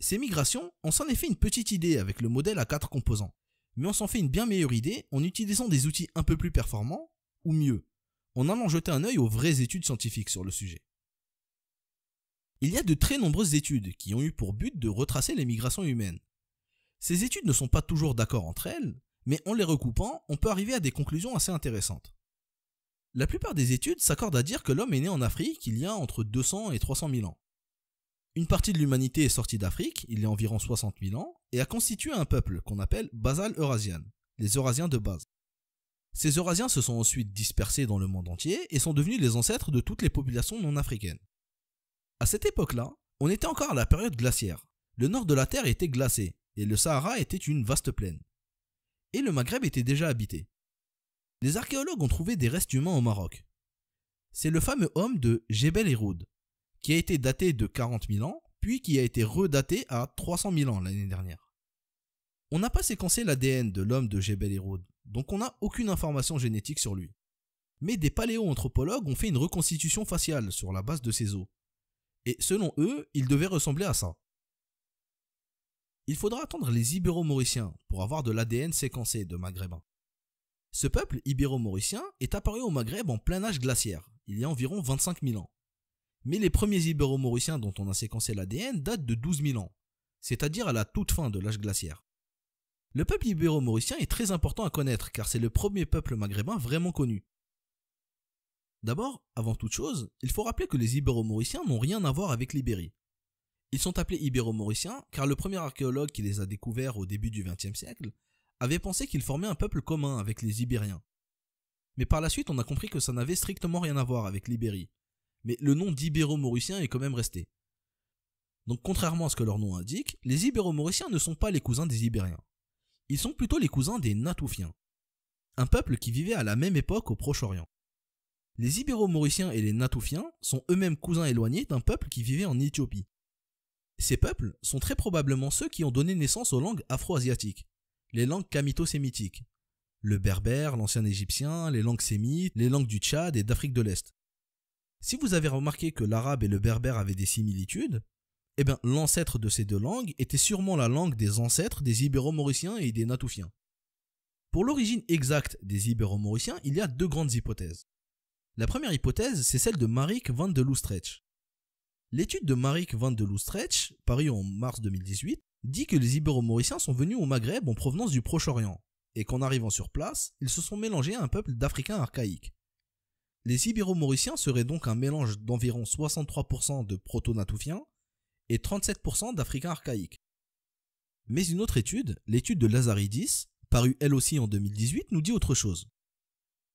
Ces migrations, on s'en est fait une petite idée avec le modèle à quatre composants, mais on s'en fait une bien meilleure idée en utilisant des outils un peu plus performants, ou mieux, en allant jeter un œil aux vraies études scientifiques sur le sujet. Il y a de très nombreuses études qui ont eu pour but de retracer les migrations humaines. Ces études ne sont pas toujours d'accord entre elles, mais en les recoupant, on peut arriver à des conclusions assez intéressantes. La plupart des études s'accordent à dire que l'homme est né en Afrique il y a entre 200 et 300 000 ans. Une partie de l'humanité est sortie d'Afrique, il y a environ 60 000 ans, et a constitué un peuple qu'on appelle Basal Eurasian, les Eurasiens de base. Ces Eurasiens se sont ensuite dispersés dans le monde entier et sont devenus les ancêtres de toutes les populations non africaines. À cette époque-là, on était encore à la période glaciaire. Le nord de la Terre était glacé et le Sahara était une vaste plaine. Et le Maghreb était déjà habité les archéologues ont trouvé des restes humains au Maroc. C'est le fameux homme de Jebel hérode qui a été daté de 40 000 ans, puis qui a été redaté à 300 000 ans l'année dernière. On n'a pas séquencé l'ADN de l'homme de Jebel hérode donc on n'a aucune information génétique sur lui. Mais des paléoanthropologues ont fait une reconstitution faciale sur la base de ses os. Et selon eux, il devait ressembler à ça. Il faudra attendre les Ibéro-Mauriciens pour avoir de l'ADN séquencé de Maghrébin. Ce peuple ibéro-mauricien est apparu au Maghreb en plein âge glaciaire, il y a environ 25 000 ans. Mais les premiers ibéro-mauriciens dont on a séquencé l'ADN datent de 12 000 ans, c'est-à-dire à la toute fin de l'âge glaciaire. Le peuple ibéro-mauricien est très important à connaître car c'est le premier peuple maghrébin vraiment connu. D'abord, avant toute chose, il faut rappeler que les ibéro-mauriciens n'ont rien à voir avec l'Ibérie. Ils sont appelés ibéro-mauriciens car le premier archéologue qui les a découverts au début du XXe siècle avait pensé qu'ils formaient un peuple commun avec les Ibériens. Mais par la suite, on a compris que ça n'avait strictement rien à voir avec l'Ibérie. Mais le nom d'Ibéro-Mauricien est quand même resté. Donc contrairement à ce que leur nom indique, les Ibéro-Mauriciens ne sont pas les cousins des Ibériens. Ils sont plutôt les cousins des Natoufiens, un peuple qui vivait à la même époque au Proche-Orient. Les Ibéro-Mauriciens et les Natoufiens sont eux-mêmes cousins éloignés d'un peuple qui vivait en Éthiopie. Ces peuples sont très probablement ceux qui ont donné naissance aux langues afro-asiatiques, les langues kamito-sémitiques. Le berbère, l'ancien égyptien, les langues sémites, les langues du Tchad et d'Afrique de l'Est. Si vous avez remarqué que l'arabe et le berbère avaient des similitudes, eh bien l'ancêtre de ces deux langues était sûrement la langue des ancêtres des ibéro-mauriciens et des natoufiens. Pour l'origine exacte des ibéro-mauriciens, il y a deux grandes hypothèses. La première hypothèse, c'est celle de Marik van de Loustrech. L'étude de Marik van de Loustrech, parue en mars 2018, dit que les Ibéro-Mauriciens sont venus au Maghreb en provenance du Proche-Orient, et qu'en arrivant sur place, ils se sont mélangés à un peuple d'Africains archaïques. Les Ibéro-Mauriciens seraient donc un mélange d'environ 63% de proto-natoufiens et 37% d'Africains archaïques. Mais une autre étude, l'étude de Lazaridis, parue elle aussi en 2018, nous dit autre chose.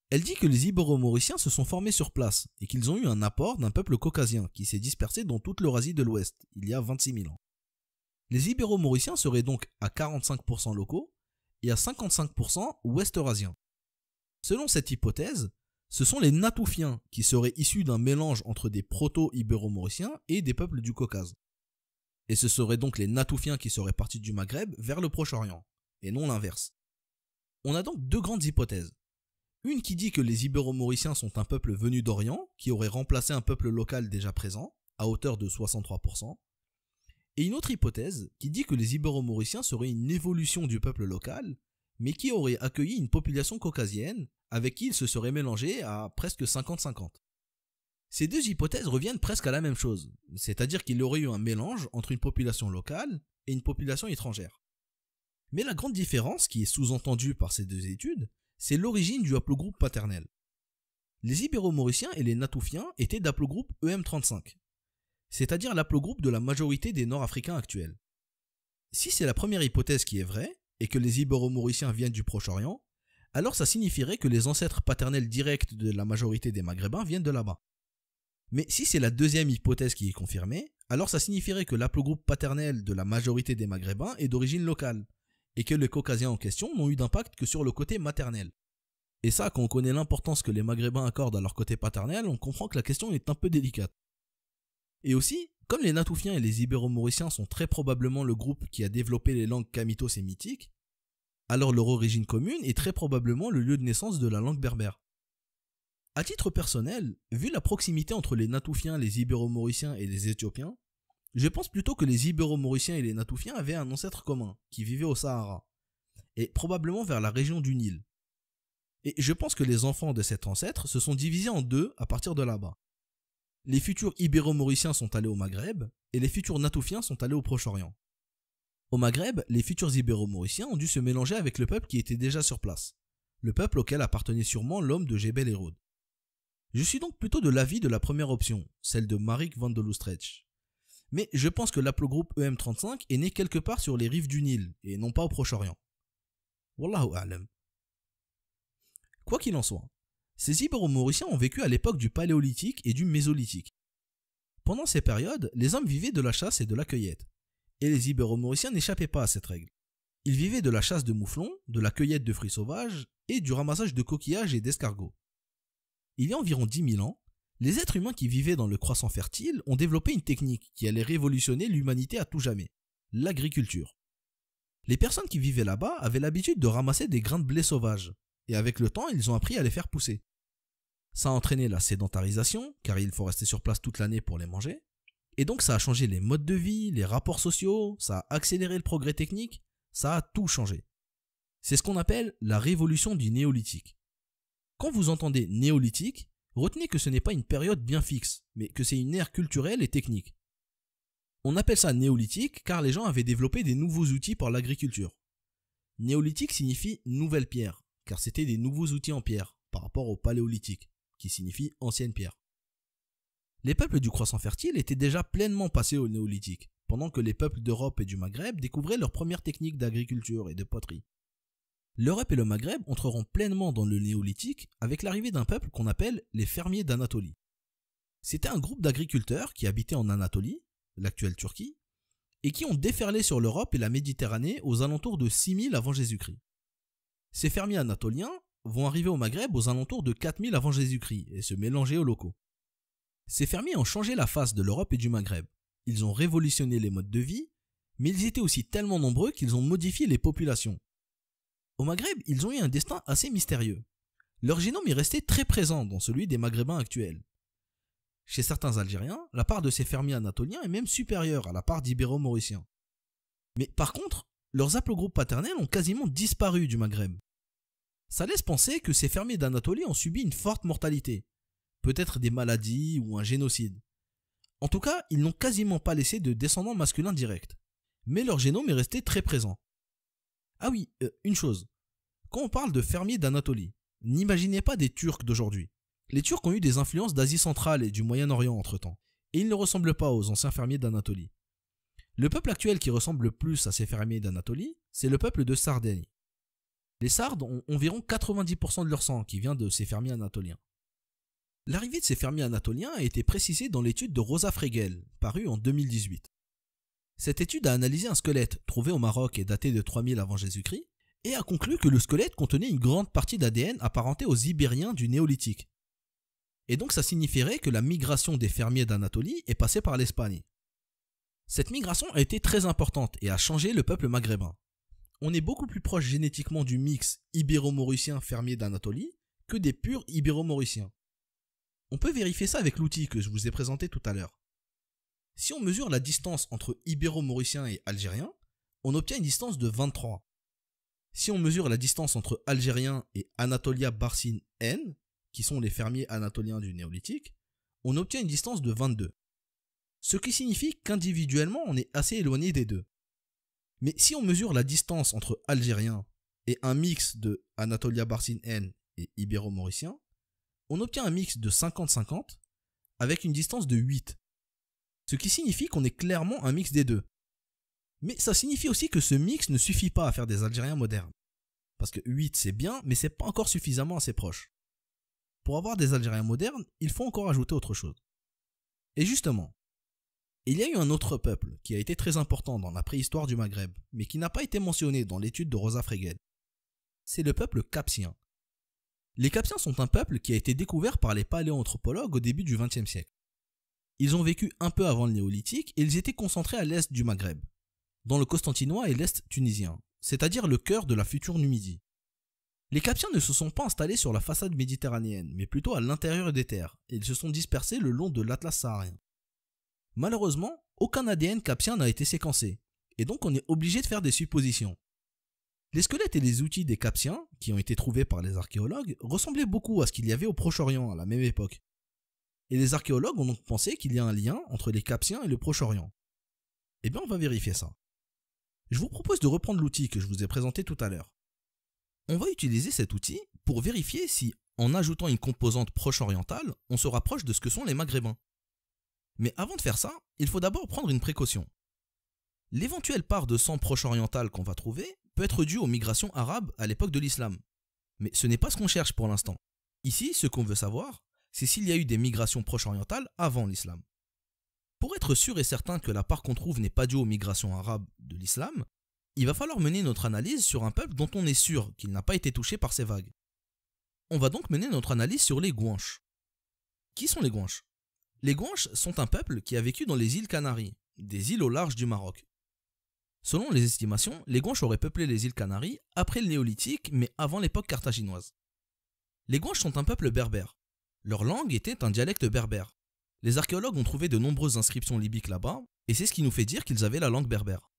Elle dit que les Ibéro-Mauriciens se sont formés sur place et qu'ils ont eu un apport d'un peuple caucasien qui s'est dispersé dans toute l'Eurasie de l'Ouest il y a 26 000 ans. Les ibéro-mauriciens seraient donc à 45% locaux et à 55% ouest-eurasiens. Selon cette hypothèse, ce sont les natoufiens qui seraient issus d'un mélange entre des proto-ibéro-mauriciens et des peuples du Caucase. Et ce seraient donc les natoufiens qui seraient partis du Maghreb vers le Proche-Orient, et non l'inverse. On a donc deux grandes hypothèses. Une qui dit que les ibéro-mauriciens sont un peuple venu d'Orient, qui aurait remplacé un peuple local déjà présent, à hauteur de 63%, et une autre hypothèse qui dit que les Ibéro-Mauriciens seraient une évolution du peuple local, mais qui aurait accueilli une population caucasienne avec qui ils se seraient mélangés à presque 50-50. Ces deux hypothèses reviennent presque à la même chose, c'est-à-dire qu'il aurait eu un mélange entre une population locale et une population étrangère. Mais la grande différence qui est sous-entendue par ces deux études, c'est l'origine du haplogroupe paternel. Les Ibéro-Mauriciens et les Natoufiens étaient d'haplogroupe EM35, c'est-à-dire l'haplogroupe de la majorité des Nord-Africains actuels. Si c'est la première hypothèse qui est vraie, et que les ibero mauriciens viennent du Proche-Orient, alors ça signifierait que les ancêtres paternels directs de la majorité des Maghrébins viennent de là-bas. Mais si c'est la deuxième hypothèse qui est confirmée, alors ça signifierait que l'haplogroupe paternel de la majorité des Maghrébins est d'origine locale, et que les Caucasiens en question n'ont eu d'impact que sur le côté maternel. Et ça, quand on connaît l'importance que les Maghrébins accordent à leur côté paternel, on comprend que la question est un peu délicate. Et aussi, comme les Natoufiens et les Ibéro-Mauriciens sont très probablement le groupe qui a développé les langues kamito-sémitiques, alors leur origine commune est très probablement le lieu de naissance de la langue berbère. À titre personnel, vu la proximité entre les Natoufiens, les Ibéro-Mauriciens et les Éthiopiens, je pense plutôt que les Ibéro-Mauriciens et les Natoufiens avaient un ancêtre commun, qui vivait au Sahara, et probablement vers la région du Nil. Et je pense que les enfants de cet ancêtre se sont divisés en deux à partir de là-bas les futurs ibéro-mauriciens sont allés au Maghreb et les futurs natoufiens sont allés au Proche-Orient. Au Maghreb, les futurs ibéro-mauriciens ont dû se mélanger avec le peuple qui était déjà sur place, le peuple auquel appartenait sûrement l'homme de Jebel Hérode. Je suis donc plutôt de l'avis de la première option, celle de Marik van de Lustretsch. Mais je pense que l'aplogroupe EM35 est né quelque part sur les rives du Nil et non pas au Proche-Orient. Wallahu a'lam. Quoi qu'il en soit, ces Ibéro-Mauriciens ont vécu à l'époque du Paléolithique et du Mésolithique. Pendant ces périodes, les hommes vivaient de la chasse et de la cueillette. Et les Ibéro-Mauriciens n'échappaient pas à cette règle. Ils vivaient de la chasse de mouflons, de la cueillette de fruits sauvages et du ramassage de coquillages et d'escargots. Il y a environ 10 000 ans, les êtres humains qui vivaient dans le croissant fertile ont développé une technique qui allait révolutionner l'humanité à tout jamais, l'agriculture. Les personnes qui vivaient là-bas avaient l'habitude de ramasser des grains de blé sauvages, et avec le temps ils ont appris à les faire pousser. Ça a entraîné la sédentarisation, car il faut rester sur place toute l'année pour les manger. Et donc ça a changé les modes de vie, les rapports sociaux, ça a accéléré le progrès technique, ça a tout changé. C'est ce qu'on appelle la révolution du néolithique. Quand vous entendez néolithique, retenez que ce n'est pas une période bien fixe, mais que c'est une ère culturelle et technique. On appelle ça néolithique car les gens avaient développé des nouveaux outils pour l'agriculture. Néolithique signifie nouvelle pierre, car c'était des nouveaux outils en pierre par rapport au paléolithique qui signifie ancienne pierre. Les peuples du croissant fertile étaient déjà pleinement passés au néolithique, pendant que les peuples d'Europe et du Maghreb découvraient leurs premières techniques d'agriculture et de poterie. L'Europe et le Maghreb entreront pleinement dans le néolithique avec l'arrivée d'un peuple qu'on appelle les fermiers d'Anatolie. C'était un groupe d'agriculteurs qui habitaient en Anatolie, l'actuelle Turquie, et qui ont déferlé sur l'Europe et la Méditerranée aux alentours de 6000 avant Jésus-Christ. Ces fermiers anatoliens vont arriver au Maghreb aux alentours de 4000 avant Jésus-Christ et se mélanger aux locaux. Ces fermiers ont changé la face de l'Europe et du Maghreb. Ils ont révolutionné les modes de vie, mais ils étaient aussi tellement nombreux qu'ils ont modifié les populations. Au Maghreb, ils ont eu un destin assez mystérieux. Leur génome est resté très présent dans celui des Maghrébins actuels. Chez certains Algériens, la part de ces fermiers anatoliens est même supérieure à la part d'Ibéro-Mauriciens. Mais par contre, leurs haplogroupes paternels ont quasiment disparu du Maghreb. Ça laisse penser que ces fermiers d'Anatolie ont subi une forte mortalité, peut-être des maladies ou un génocide. En tout cas, ils n'ont quasiment pas laissé de descendants masculins directs. Mais leur génome est resté très présent. Ah oui, euh, une chose. Quand on parle de fermiers d'Anatolie, n'imaginez pas des Turcs d'aujourd'hui. Les Turcs ont eu des influences d'Asie centrale et du Moyen-Orient entre-temps, et ils ne ressemblent pas aux anciens fermiers d'Anatolie. Le peuple actuel qui ressemble le plus à ces fermiers d'Anatolie, c'est le peuple de Sardaigne. Les Sardes ont environ 90% de leur sang qui vient de ces fermiers anatoliens. L'arrivée de ces fermiers anatoliens a été précisée dans l'étude de Rosa Fregel, parue en 2018. Cette étude a analysé un squelette trouvé au Maroc et daté de 3000 avant Jésus-Christ, et a conclu que le squelette contenait une grande partie d'ADN apparenté aux Ibériens du néolithique. Et donc ça signifierait que la migration des fermiers d'Anatolie est passée par l'Espagne. Cette migration a été très importante et a changé le peuple maghrébin on est beaucoup plus proche génétiquement du mix ibéro-mauricien fermier d'Anatolie que des purs ibéro-mauriciens. On peut vérifier ça avec l'outil que je vous ai présenté tout à l'heure. Si on mesure la distance entre ibéro-mauricien et algérien, on obtient une distance de 23. Si on mesure la distance entre algérien et Anatolia Barsine N, qui sont les fermiers anatoliens du néolithique, on obtient une distance de 22. Ce qui signifie qu'individuellement on est assez éloigné des deux. Mais si on mesure la distance entre Algériens et un mix de Anatolia Barsin-N et ibero mauricien on obtient un mix de 50-50 avec une distance de 8. Ce qui signifie qu'on est clairement un mix des deux. Mais ça signifie aussi que ce mix ne suffit pas à faire des Algériens modernes. Parce que 8 c'est bien, mais c'est pas encore suffisamment assez proche. Pour avoir des Algériens modernes, il faut encore ajouter autre chose. Et justement, il y a eu un autre peuple qui a été très important dans la préhistoire du Maghreb, mais qui n'a pas été mentionné dans l'étude de Rosa Fregel. C'est le peuple capsien. Les Capsiens sont un peuple qui a été découvert par les paléoanthropologues au début du XXe siècle. Ils ont vécu un peu avant le néolithique et ils étaient concentrés à l'est du Maghreb, dans le Constantinois et l'est tunisien, c'est-à-dire le cœur de la future Numidie. Les Capsiens ne se sont pas installés sur la façade méditerranéenne, mais plutôt à l'intérieur des terres, et ils se sont dispersés le long de l'Atlas saharien. Malheureusement, aucun ADN capsien n'a été séquencé, et donc on est obligé de faire des suppositions. Les squelettes et les outils des capsiens, qui ont été trouvés par les archéologues, ressemblaient beaucoup à ce qu'il y avait au Proche-Orient à la même époque. Et les archéologues ont donc pensé qu'il y a un lien entre les capsiens et le Proche-Orient. Eh bien, on va vérifier ça. Je vous propose de reprendre l'outil que je vous ai présenté tout à l'heure. On va utiliser cet outil pour vérifier si, en ajoutant une composante proche-orientale, on se rapproche de ce que sont les maghrébins. Mais avant de faire ça, il faut d'abord prendre une précaution. L'éventuelle part de sang proche-oriental qu'on va trouver peut être due aux migrations arabes à l'époque de l'islam. Mais ce n'est pas ce qu'on cherche pour l'instant. Ici, ce qu'on veut savoir, c'est s'il y a eu des migrations proche-orientales avant l'islam. Pour être sûr et certain que la part qu'on trouve n'est pas due aux migrations arabes de l'islam, il va falloir mener notre analyse sur un peuple dont on est sûr qu'il n'a pas été touché par ces vagues. On va donc mener notre analyse sur les Gouanches. Qui sont les Gouanches les Guanches sont un peuple qui a vécu dans les îles Canaries, des îles au large du Maroc. Selon les estimations, les Guanches auraient peuplé les îles Canaries après le néolithique mais avant l'époque carthaginoise. Les Guanches sont un peuple berbère. Leur langue était un dialecte berbère. Les archéologues ont trouvé de nombreuses inscriptions libyques là-bas et c'est ce qui nous fait dire qu'ils avaient la langue berbère.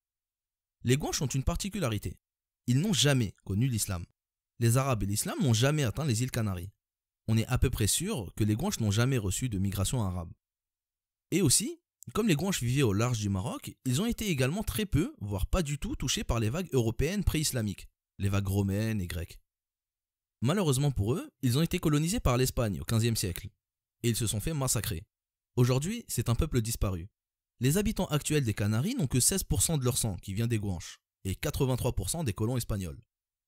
Les Guanches ont une particularité. Ils n'ont jamais connu l'islam. Les Arabes et l'islam n'ont jamais atteint les îles Canaries on est à peu près sûr que les Guanches n'ont jamais reçu de migration arabe. Et aussi, comme les Guanches vivaient au large du Maroc, ils ont été également très peu, voire pas du tout, touchés par les vagues européennes pré-islamiques, les vagues romaines et grecques. Malheureusement pour eux, ils ont été colonisés par l'Espagne au XVe siècle, et ils se sont fait massacrer. Aujourd'hui, c'est un peuple disparu. Les habitants actuels des Canaries n'ont que 16% de leur sang qui vient des Guanches, et 83% des colons espagnols.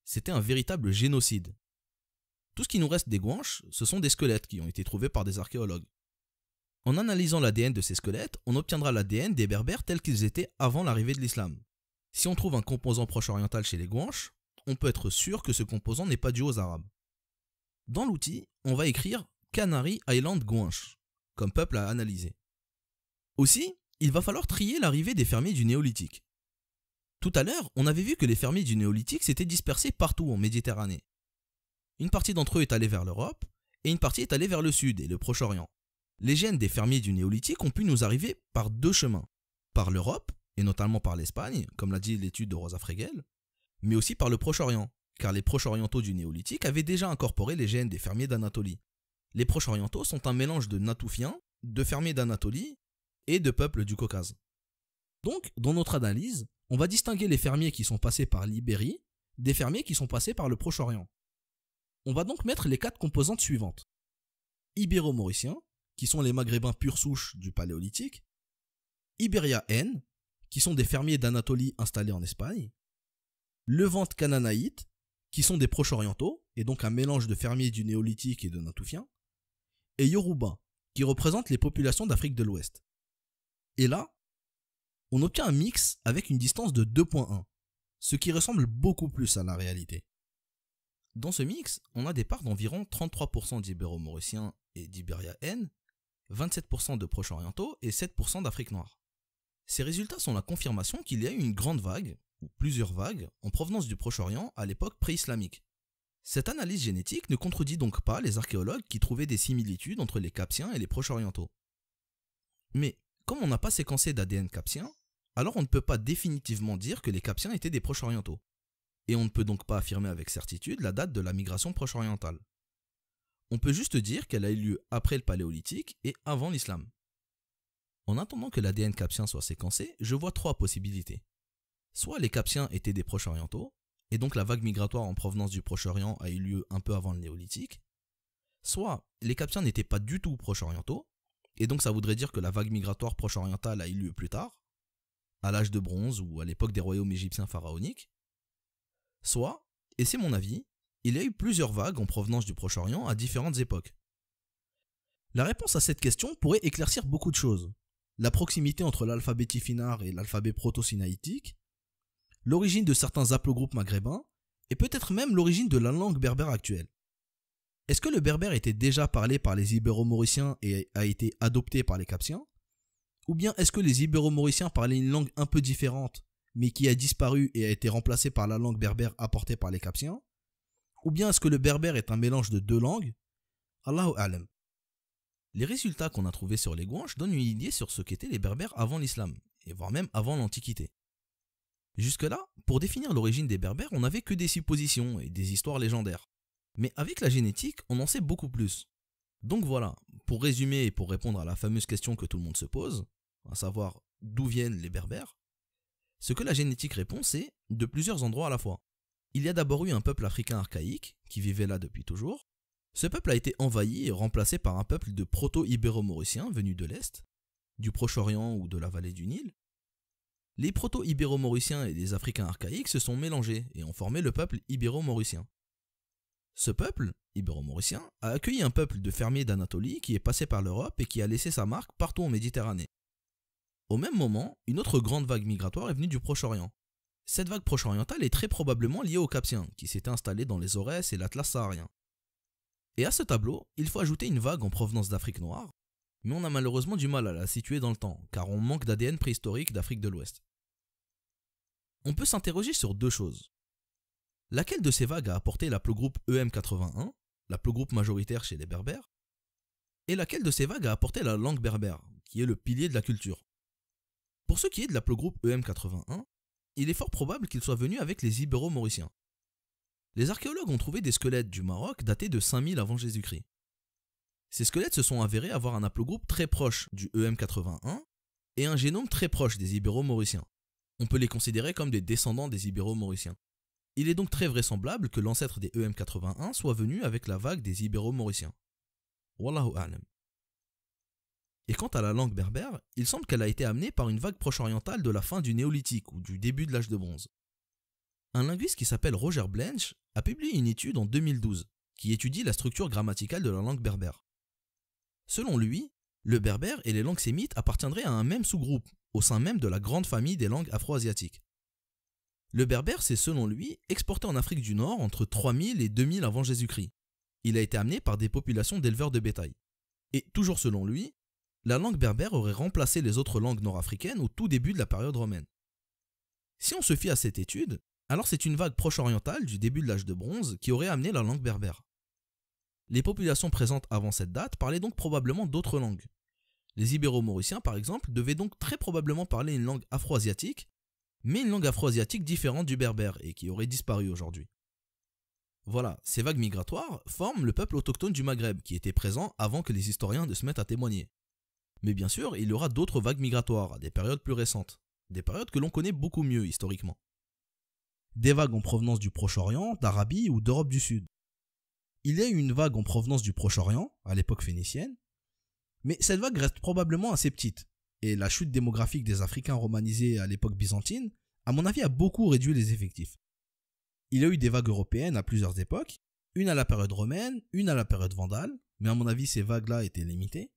C'était un véritable génocide, tout ce qui nous reste des guanches, ce sont des squelettes qui ont été trouvés par des archéologues. En analysant l'ADN de ces squelettes, on obtiendra l'ADN des Berbères tels qu'ils étaient avant l'arrivée de l'islam. Si on trouve un composant proche oriental chez les guanches, on peut être sûr que ce composant n'est pas dû aux Arabes. Dans l'outil, on va écrire Canary Island Guanches comme peuple à analyser. Aussi, il va falloir trier l'arrivée des fermiers du néolithique. Tout à l'heure, on avait vu que les fermiers du néolithique s'étaient dispersés partout en Méditerranée. Une partie d'entre eux est allée vers l'Europe et une partie est allée vers le sud et le Proche-Orient. Les gènes des fermiers du néolithique ont pu nous arriver par deux chemins, par l'Europe et notamment par l'Espagne, comme l'a dit l'étude de Rosa Fregel, mais aussi par le Proche-Orient, car les Proche-Orientaux du néolithique avaient déjà incorporé les gènes des fermiers d'Anatolie. Les Proche-Orientaux sont un mélange de Natoufiens, de fermiers d'Anatolie et de peuples du Caucase. Donc, dans notre analyse, on va distinguer les fermiers qui sont passés par l'Ibérie des fermiers qui sont passés par le Proche-Orient. On va donc mettre les quatre composantes suivantes. Ibéro-mauriciens, qui sont les maghrébins pure souche du paléolithique. Iberia-N, qui sont des fermiers d'Anatolie installés en Espagne. Levante cananaïtes qui sont des proches orientaux, et donc un mélange de fermiers du néolithique et de Natoufiens. Et Yoruba, qui représentent les populations d'Afrique de l'Ouest. Et là, on obtient un mix avec une distance de 2.1, ce qui ressemble beaucoup plus à la réalité. Dans ce mix, on a des parts d'environ 33% d'Ibéro-Mauriciens et d'Iberia N, 27% de Proches Orientaux et 7% d'Afrique noire. Ces résultats sont la confirmation qu'il y a eu une grande vague, ou plusieurs vagues, en provenance du Proche-Orient à l'époque pré-islamique. Cette analyse génétique ne contredit donc pas les archéologues qui trouvaient des similitudes entre les Capsiens et les Proches-Orientaux. Mais, comme on n'a pas séquencé d'ADN capsien, alors on ne peut pas définitivement dire que les Capsiens étaient des proche orientaux et on ne peut donc pas affirmer avec certitude la date de la migration proche-orientale. On peut juste dire qu'elle a eu lieu après le paléolithique et avant l'islam. En attendant que l'ADN captien soit séquencé, je vois trois possibilités. Soit les capsiens étaient des proches orientaux, et donc la vague migratoire en provenance du Proche-Orient a eu lieu un peu avant le néolithique, soit les capsiens n'étaient pas du tout proches orientaux, et donc ça voudrait dire que la vague migratoire proche-orientale a eu lieu plus tard, à l'âge de bronze ou à l'époque des royaumes égyptiens pharaoniques, Soit, et c'est mon avis, il y a eu plusieurs vagues en provenance du Proche-Orient à différentes époques. La réponse à cette question pourrait éclaircir beaucoup de choses. La proximité entre l'alphabet tifinar et l'alphabet proto-sinaïtique, l'origine de certains haplogroupes maghrébins, et peut-être même l'origine de la langue berbère actuelle. Est-ce que le berbère était déjà parlé par les ibéro-mauriciens et a été adopté par les capsiens Ou bien est-ce que les ibéro-mauriciens parlaient une langue un peu différente mais qui a disparu et a été remplacé par la langue berbère apportée par les Capsiens Ou bien est-ce que le berbère est un mélange de deux langues Allahu alam. Les résultats qu'on a trouvés sur les Gouanches donnent une idée sur ce qu'étaient les berbères avant l'islam, et voire même avant l'Antiquité. Jusque-là, pour définir l'origine des berbères, on n'avait que des suppositions et des histoires légendaires. Mais avec la génétique, on en sait beaucoup plus. Donc voilà, pour résumer et pour répondre à la fameuse question que tout le monde se pose, à savoir d'où viennent les berbères, ce que la génétique répond, c'est de plusieurs endroits à la fois. Il y a d'abord eu un peuple africain archaïque, qui vivait là depuis toujours. Ce peuple a été envahi et remplacé par un peuple de proto-ibéro-mauriciens venus de l'Est, du Proche-Orient ou de la vallée du Nil. Les proto-ibéro-mauriciens et les Africains archaïques se sont mélangés et ont formé le peuple ibéro-mauricien. Ce peuple, ibéro-mauricien, a accueilli un peuple de fermiers d'Anatolie qui est passé par l'Europe et qui a laissé sa marque partout en Méditerranée. Au même moment, une autre grande vague migratoire est venue du Proche-Orient. Cette vague proche-orientale est très probablement liée aux Capsiens, qui s'étaient installés dans les Aurès et l'Atlas saharien. Et à ce tableau, il faut ajouter une vague en provenance d'Afrique noire, mais on a malheureusement du mal à la situer dans le temps, car on manque d'ADN préhistorique d'Afrique de l'Ouest. On peut s'interroger sur deux choses. Laquelle de ces vagues a apporté la groupe EM81, la groupe majoritaire chez les Berbères, et laquelle de ces vagues a apporté la langue berbère, qui est le pilier de la culture pour ce qui est de l'haplogroupe EM81, il est fort probable qu'il soit venu avec les Ibéro-Mauriciens. Les archéologues ont trouvé des squelettes du Maroc datés de 5000 avant Jésus-Christ. Ces squelettes se sont avérés avoir un haplogroupe très proche du EM81 et un génome très proche des Ibéro-Mauriciens. On peut les considérer comme des descendants des Ibéro-Mauriciens. Il est donc très vraisemblable que l'ancêtre des EM81 soit venu avec la vague des Ibéro-Mauriciens. Wallahu a'lam. Et quant à la langue berbère, il semble qu'elle a été amenée par une vague proche orientale de la fin du néolithique ou du début de l'âge de bronze. Un linguiste qui s'appelle Roger Blench a publié une étude en 2012 qui étudie la structure grammaticale de la langue berbère. Selon lui, le berbère et les langues sémites appartiendraient à un même sous-groupe, au sein même de la grande famille des langues afro-asiatiques. Le berbère s'est selon lui exporté en Afrique du Nord entre 3000 et 2000 avant Jésus-Christ. Il a été amené par des populations d'éleveurs de bétail. Et toujours selon lui, la langue berbère aurait remplacé les autres langues nord-africaines au tout début de la période romaine. Si on se fie à cette étude, alors c'est une vague proche-orientale du début de l'âge de bronze qui aurait amené la langue berbère. Les populations présentes avant cette date parlaient donc probablement d'autres langues. Les ibéro-mauriciens, par exemple, devaient donc très probablement parler une langue afro-asiatique, mais une langue afro-asiatique différente du berbère et qui aurait disparu aujourd'hui. Voilà, ces vagues migratoires forment le peuple autochtone du Maghreb qui était présent avant que les historiens ne se mettent à témoigner. Mais bien sûr, il y aura d'autres vagues migratoires, à des périodes plus récentes, des périodes que l'on connaît beaucoup mieux historiquement. Des vagues en provenance du Proche-Orient, d'Arabie ou d'Europe du Sud. Il y a eu une vague en provenance du Proche-Orient, à l'époque phénicienne, mais cette vague reste probablement assez petite, et la chute démographique des Africains romanisés à l'époque byzantine, à mon avis, a beaucoup réduit les effectifs. Il y a eu des vagues européennes à plusieurs époques, une à la période romaine, une à la période vandale, mais à mon avis ces vagues-là étaient limitées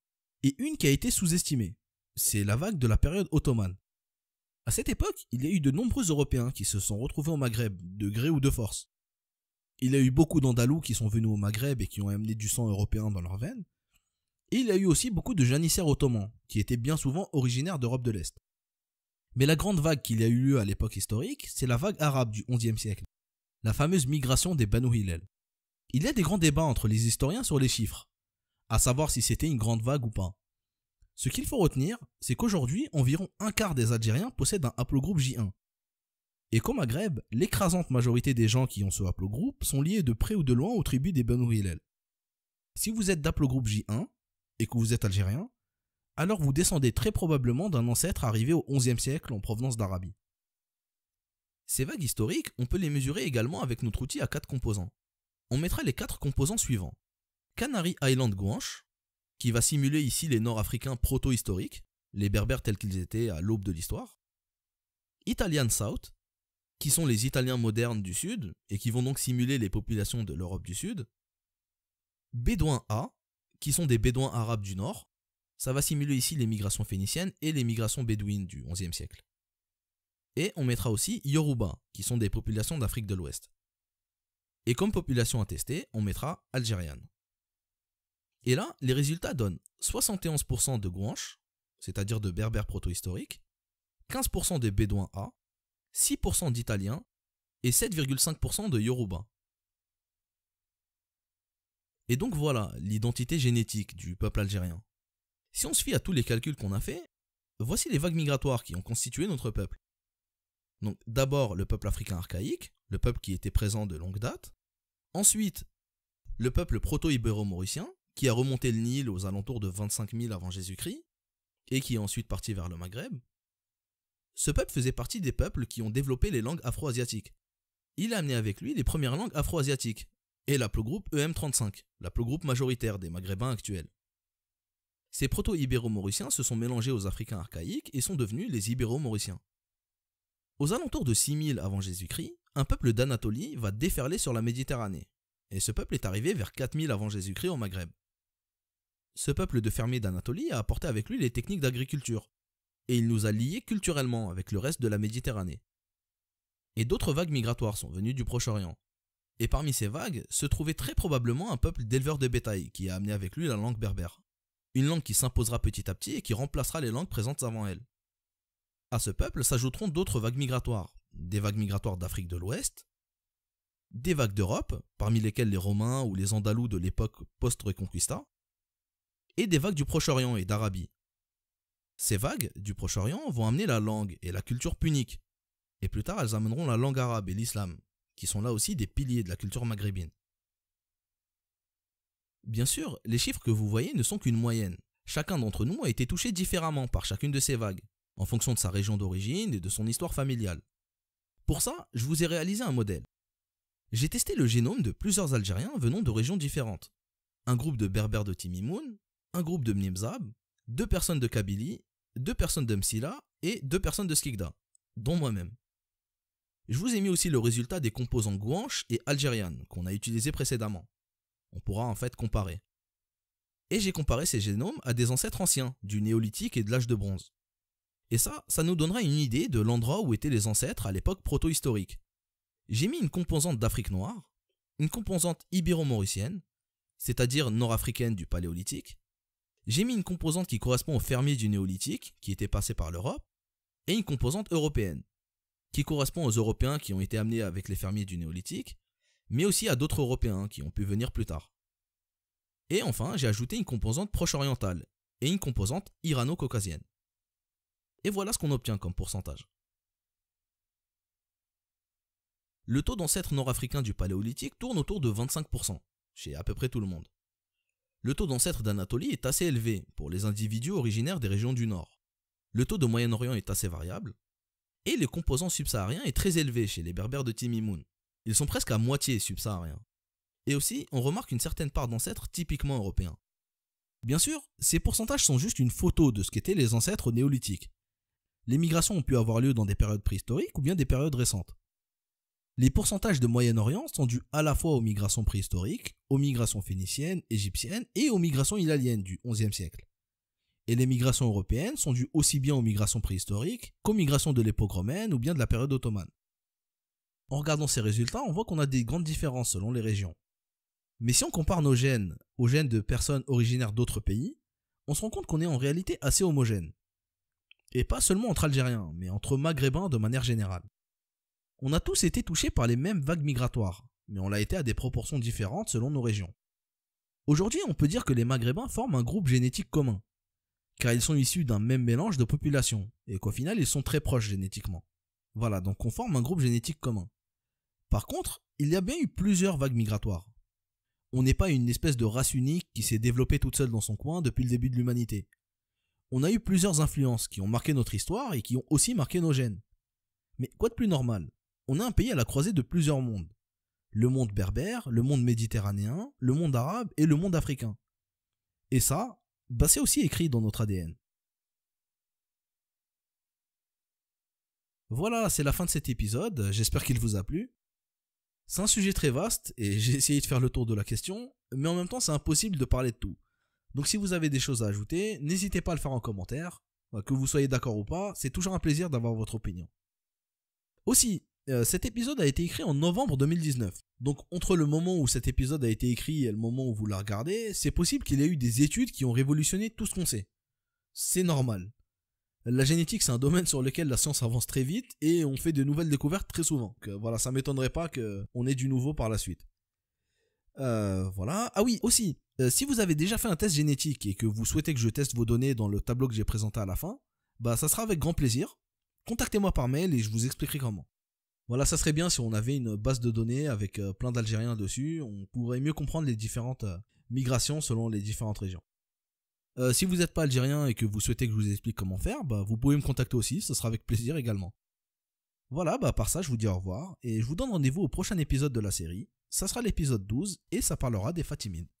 et une qui a été sous-estimée. C'est la vague de la période ottomane. À cette époque, il y a eu de nombreux Européens qui se sont retrouvés au Maghreb, de gré ou de force. Il y a eu beaucoup d'Andalous qui sont venus au Maghreb et qui ont amené du sang européen dans leurs veines. Et il y a eu aussi beaucoup de janissaires ottomans, qui étaient bien souvent originaires d'Europe de l'Est. Mais la grande vague qu'il y a eu à l'époque historique, c'est la vague arabe du XIe siècle, la fameuse migration des Banu Hillel. Il y a des grands débats entre les historiens sur les chiffres, à savoir si c'était une grande vague ou pas. Ce qu'il faut retenir, c'est qu'aujourd'hui, environ un quart des Algériens possèdent un haplogroupe J1. Et qu'au Maghreb, l'écrasante majorité des gens qui ont ce haplogroupe sont liés de près ou de loin aux tribus des Banu Si vous êtes d'haplogroupe J1 et que vous êtes algérien, alors vous descendez très probablement d'un ancêtre arrivé au XIe siècle en provenance d'Arabie. Ces vagues historiques, on peut les mesurer également avec notre outil à quatre composants. On mettra les quatre composants suivants. Canary Island Guanche, qui va simuler ici les Nord-Africains proto-historiques, les Berbères tels qu'ils étaient à l'aube de l'histoire. Italian South, qui sont les Italiens modernes du Sud et qui vont donc simuler les populations de l'Europe du Sud. Bédouin A, qui sont des Bédouins arabes du Nord. Ça va simuler ici les migrations phéniciennes et les migrations bédouines du XIe siècle. Et on mettra aussi Yoruba, qui sont des populations d'Afrique de l'Ouest. Et comme population à tester, on mettra Algériane. Et là, les résultats donnent 71% de Guanches, c'est-à-dire de Berbères proto-historiques, 15% des Bédouins A, 6% d'Italiens et 7,5% de Yoruba. Et donc voilà l'identité génétique du peuple algérien. Si on se fie à tous les calculs qu'on a faits, voici les vagues migratoires qui ont constitué notre peuple. Donc d'abord le peuple africain archaïque, le peuple qui était présent de longue date, ensuite le peuple proto-ibéro-mauricien, qui a remonté le Nil aux alentours de 25 000 avant Jésus-Christ, et qui est ensuite parti vers le Maghreb. Ce peuple faisait partie des peuples qui ont développé les langues afro-asiatiques. Il a amené avec lui les premières langues afro-asiatiques, et l'aplogroupe EM35, l'aplogroupe majoritaire des Maghrébins actuels. Ces proto-ibéro-mauriciens se sont mélangés aux Africains archaïques et sont devenus les ibéro-mauriciens. Aux alentours de 6000 avant Jésus-Christ, un peuple d'Anatolie va déferler sur la Méditerranée, et ce peuple est arrivé vers 4000 avant Jésus-Christ au Maghreb. Ce peuple de fermiers d'Anatolie a apporté avec lui les techniques d'agriculture, et il nous a liés culturellement avec le reste de la Méditerranée. Et d'autres vagues migratoires sont venues du Proche-Orient. Et parmi ces vagues se trouvait très probablement un peuple d'éleveurs de bétail qui a amené avec lui la langue berbère. Une langue qui s'imposera petit à petit et qui remplacera les langues présentes avant elle. À ce peuple s'ajouteront d'autres vagues migratoires, des vagues migratoires d'Afrique de l'Ouest, des vagues d'Europe, parmi lesquelles les Romains ou les Andalous de l'époque post-Reconquista, et des vagues du Proche-Orient et d'Arabie. Ces vagues du Proche-Orient vont amener la langue et la culture punique, et plus tard elles amèneront la langue arabe et l'islam, qui sont là aussi des piliers de la culture maghrébine. Bien sûr, les chiffres que vous voyez ne sont qu'une moyenne. Chacun d'entre nous a été touché différemment par chacune de ces vagues, en fonction de sa région d'origine et de son histoire familiale. Pour ça, je vous ai réalisé un modèle. J'ai testé le génome de plusieurs Algériens venant de régions différentes. Un groupe de Berbères de Timimoun, un groupe de Mnimzab, deux personnes de Kabylie, deux personnes de Msila et deux personnes de Skigda, dont moi-même. Je vous ai mis aussi le résultat des composants gouanche et algériennes qu'on a utilisés précédemment. On pourra en fait comparer. Et j'ai comparé ces génomes à des ancêtres anciens, du néolithique et de l'âge de bronze. Et ça, ça nous donnera une idée de l'endroit où étaient les ancêtres à l'époque protohistorique. J'ai mis une composante d'Afrique noire, une composante ibéro-mauricienne, c'est-à-dire nord-africaine du paléolithique, j'ai mis une composante qui correspond aux fermiers du néolithique, qui étaient passés par l'Europe, et une composante européenne, qui correspond aux Européens qui ont été amenés avec les fermiers du néolithique, mais aussi à d'autres Européens qui ont pu venir plus tard. Et enfin, j'ai ajouté une composante proche-orientale et une composante irano-caucasienne. Et voilà ce qu'on obtient comme pourcentage. Le taux d'ancêtres nord-africains du paléolithique tourne autour de 25%, chez à peu près tout le monde le taux d'ancêtre d'Anatolie est assez élevé pour les individus originaires des régions du Nord. Le taux de Moyen-Orient est assez variable. Et les composants subsahariens est très élevé chez les Berbères de Timimoun. Ils sont presque à moitié subsahariens. Et aussi, on remarque une certaine part d'ancêtres typiquement européens. Bien sûr, ces pourcentages sont juste une photo de ce qu'étaient les ancêtres néolithiques. Les migrations ont pu avoir lieu dans des périodes préhistoriques ou bien des périodes récentes. Les pourcentages de Moyen-Orient sont dus à la fois aux migrations préhistoriques, aux migrations phéniciennes, égyptiennes et aux migrations ilaliennes du XIe siècle. Et les migrations européennes sont dues aussi bien aux migrations préhistoriques qu'aux migrations de l'époque romaine ou bien de la période ottomane. En regardant ces résultats, on voit qu'on a des grandes différences selon les régions. Mais si on compare nos gènes aux gènes de personnes originaires d'autres pays, on se rend compte qu'on est en réalité assez homogène. Et pas seulement entre Algériens, mais entre Maghrébins de manière générale. On a tous été touchés par les mêmes vagues migratoires, mais on l'a été à des proportions différentes selon nos régions. Aujourd'hui, on peut dire que les Maghrébins forment un groupe génétique commun, car ils sont issus d'un même mélange de populations, et qu'au final ils sont très proches génétiquement. Voilà, donc on forme un groupe génétique commun. Par contre, il y a bien eu plusieurs vagues migratoires. On n'est pas une espèce de race unique qui s'est développée toute seule dans son coin depuis le début de l'humanité. On a eu plusieurs influences qui ont marqué notre histoire et qui ont aussi marqué nos gènes. Mais quoi de plus normal on a un pays à la croisée de plusieurs mondes. Le monde berbère, le monde méditerranéen, le monde arabe et le monde africain. Et ça, bah, c'est aussi écrit dans notre ADN. Voilà, c'est la fin de cet épisode, j'espère qu'il vous a plu. C'est un sujet très vaste et <laughs> j'ai essayé de faire le tour de la question, mais en même temps c'est impossible de parler de tout. Donc si vous avez des choses à ajouter, n'hésitez pas à le faire en commentaire. Que vous soyez d'accord ou pas, c'est toujours un plaisir d'avoir votre opinion. Aussi, euh, cet épisode a été écrit en novembre 2019. Donc entre le moment où cet épisode a été écrit et le moment où vous la regardez, c'est possible qu'il y ait eu des études qui ont révolutionné tout ce qu'on sait. C'est normal. La génétique, c'est un domaine sur lequel la science avance très vite et on fait de nouvelles découvertes très souvent. voilà, ça m'étonnerait pas qu'on ait du nouveau par la suite. Euh, voilà. Ah oui, aussi, euh, si vous avez déjà fait un test génétique et que vous souhaitez que je teste vos données dans le tableau que j'ai présenté à la fin, bah ça sera avec grand plaisir. Contactez-moi par mail et je vous expliquerai comment. Voilà, ça serait bien si on avait une base de données avec euh, plein d'Algériens dessus. On pourrait mieux comprendre les différentes euh, migrations selon les différentes régions. Euh, si vous n'êtes pas algérien et que vous souhaitez que je vous explique comment faire, bah, vous pouvez me contacter aussi, ce sera avec plaisir également. Voilà, bah, par ça, je vous dis au revoir et je vous donne rendez-vous au prochain épisode de la série. Ça sera l'épisode 12 et ça parlera des Fatimides.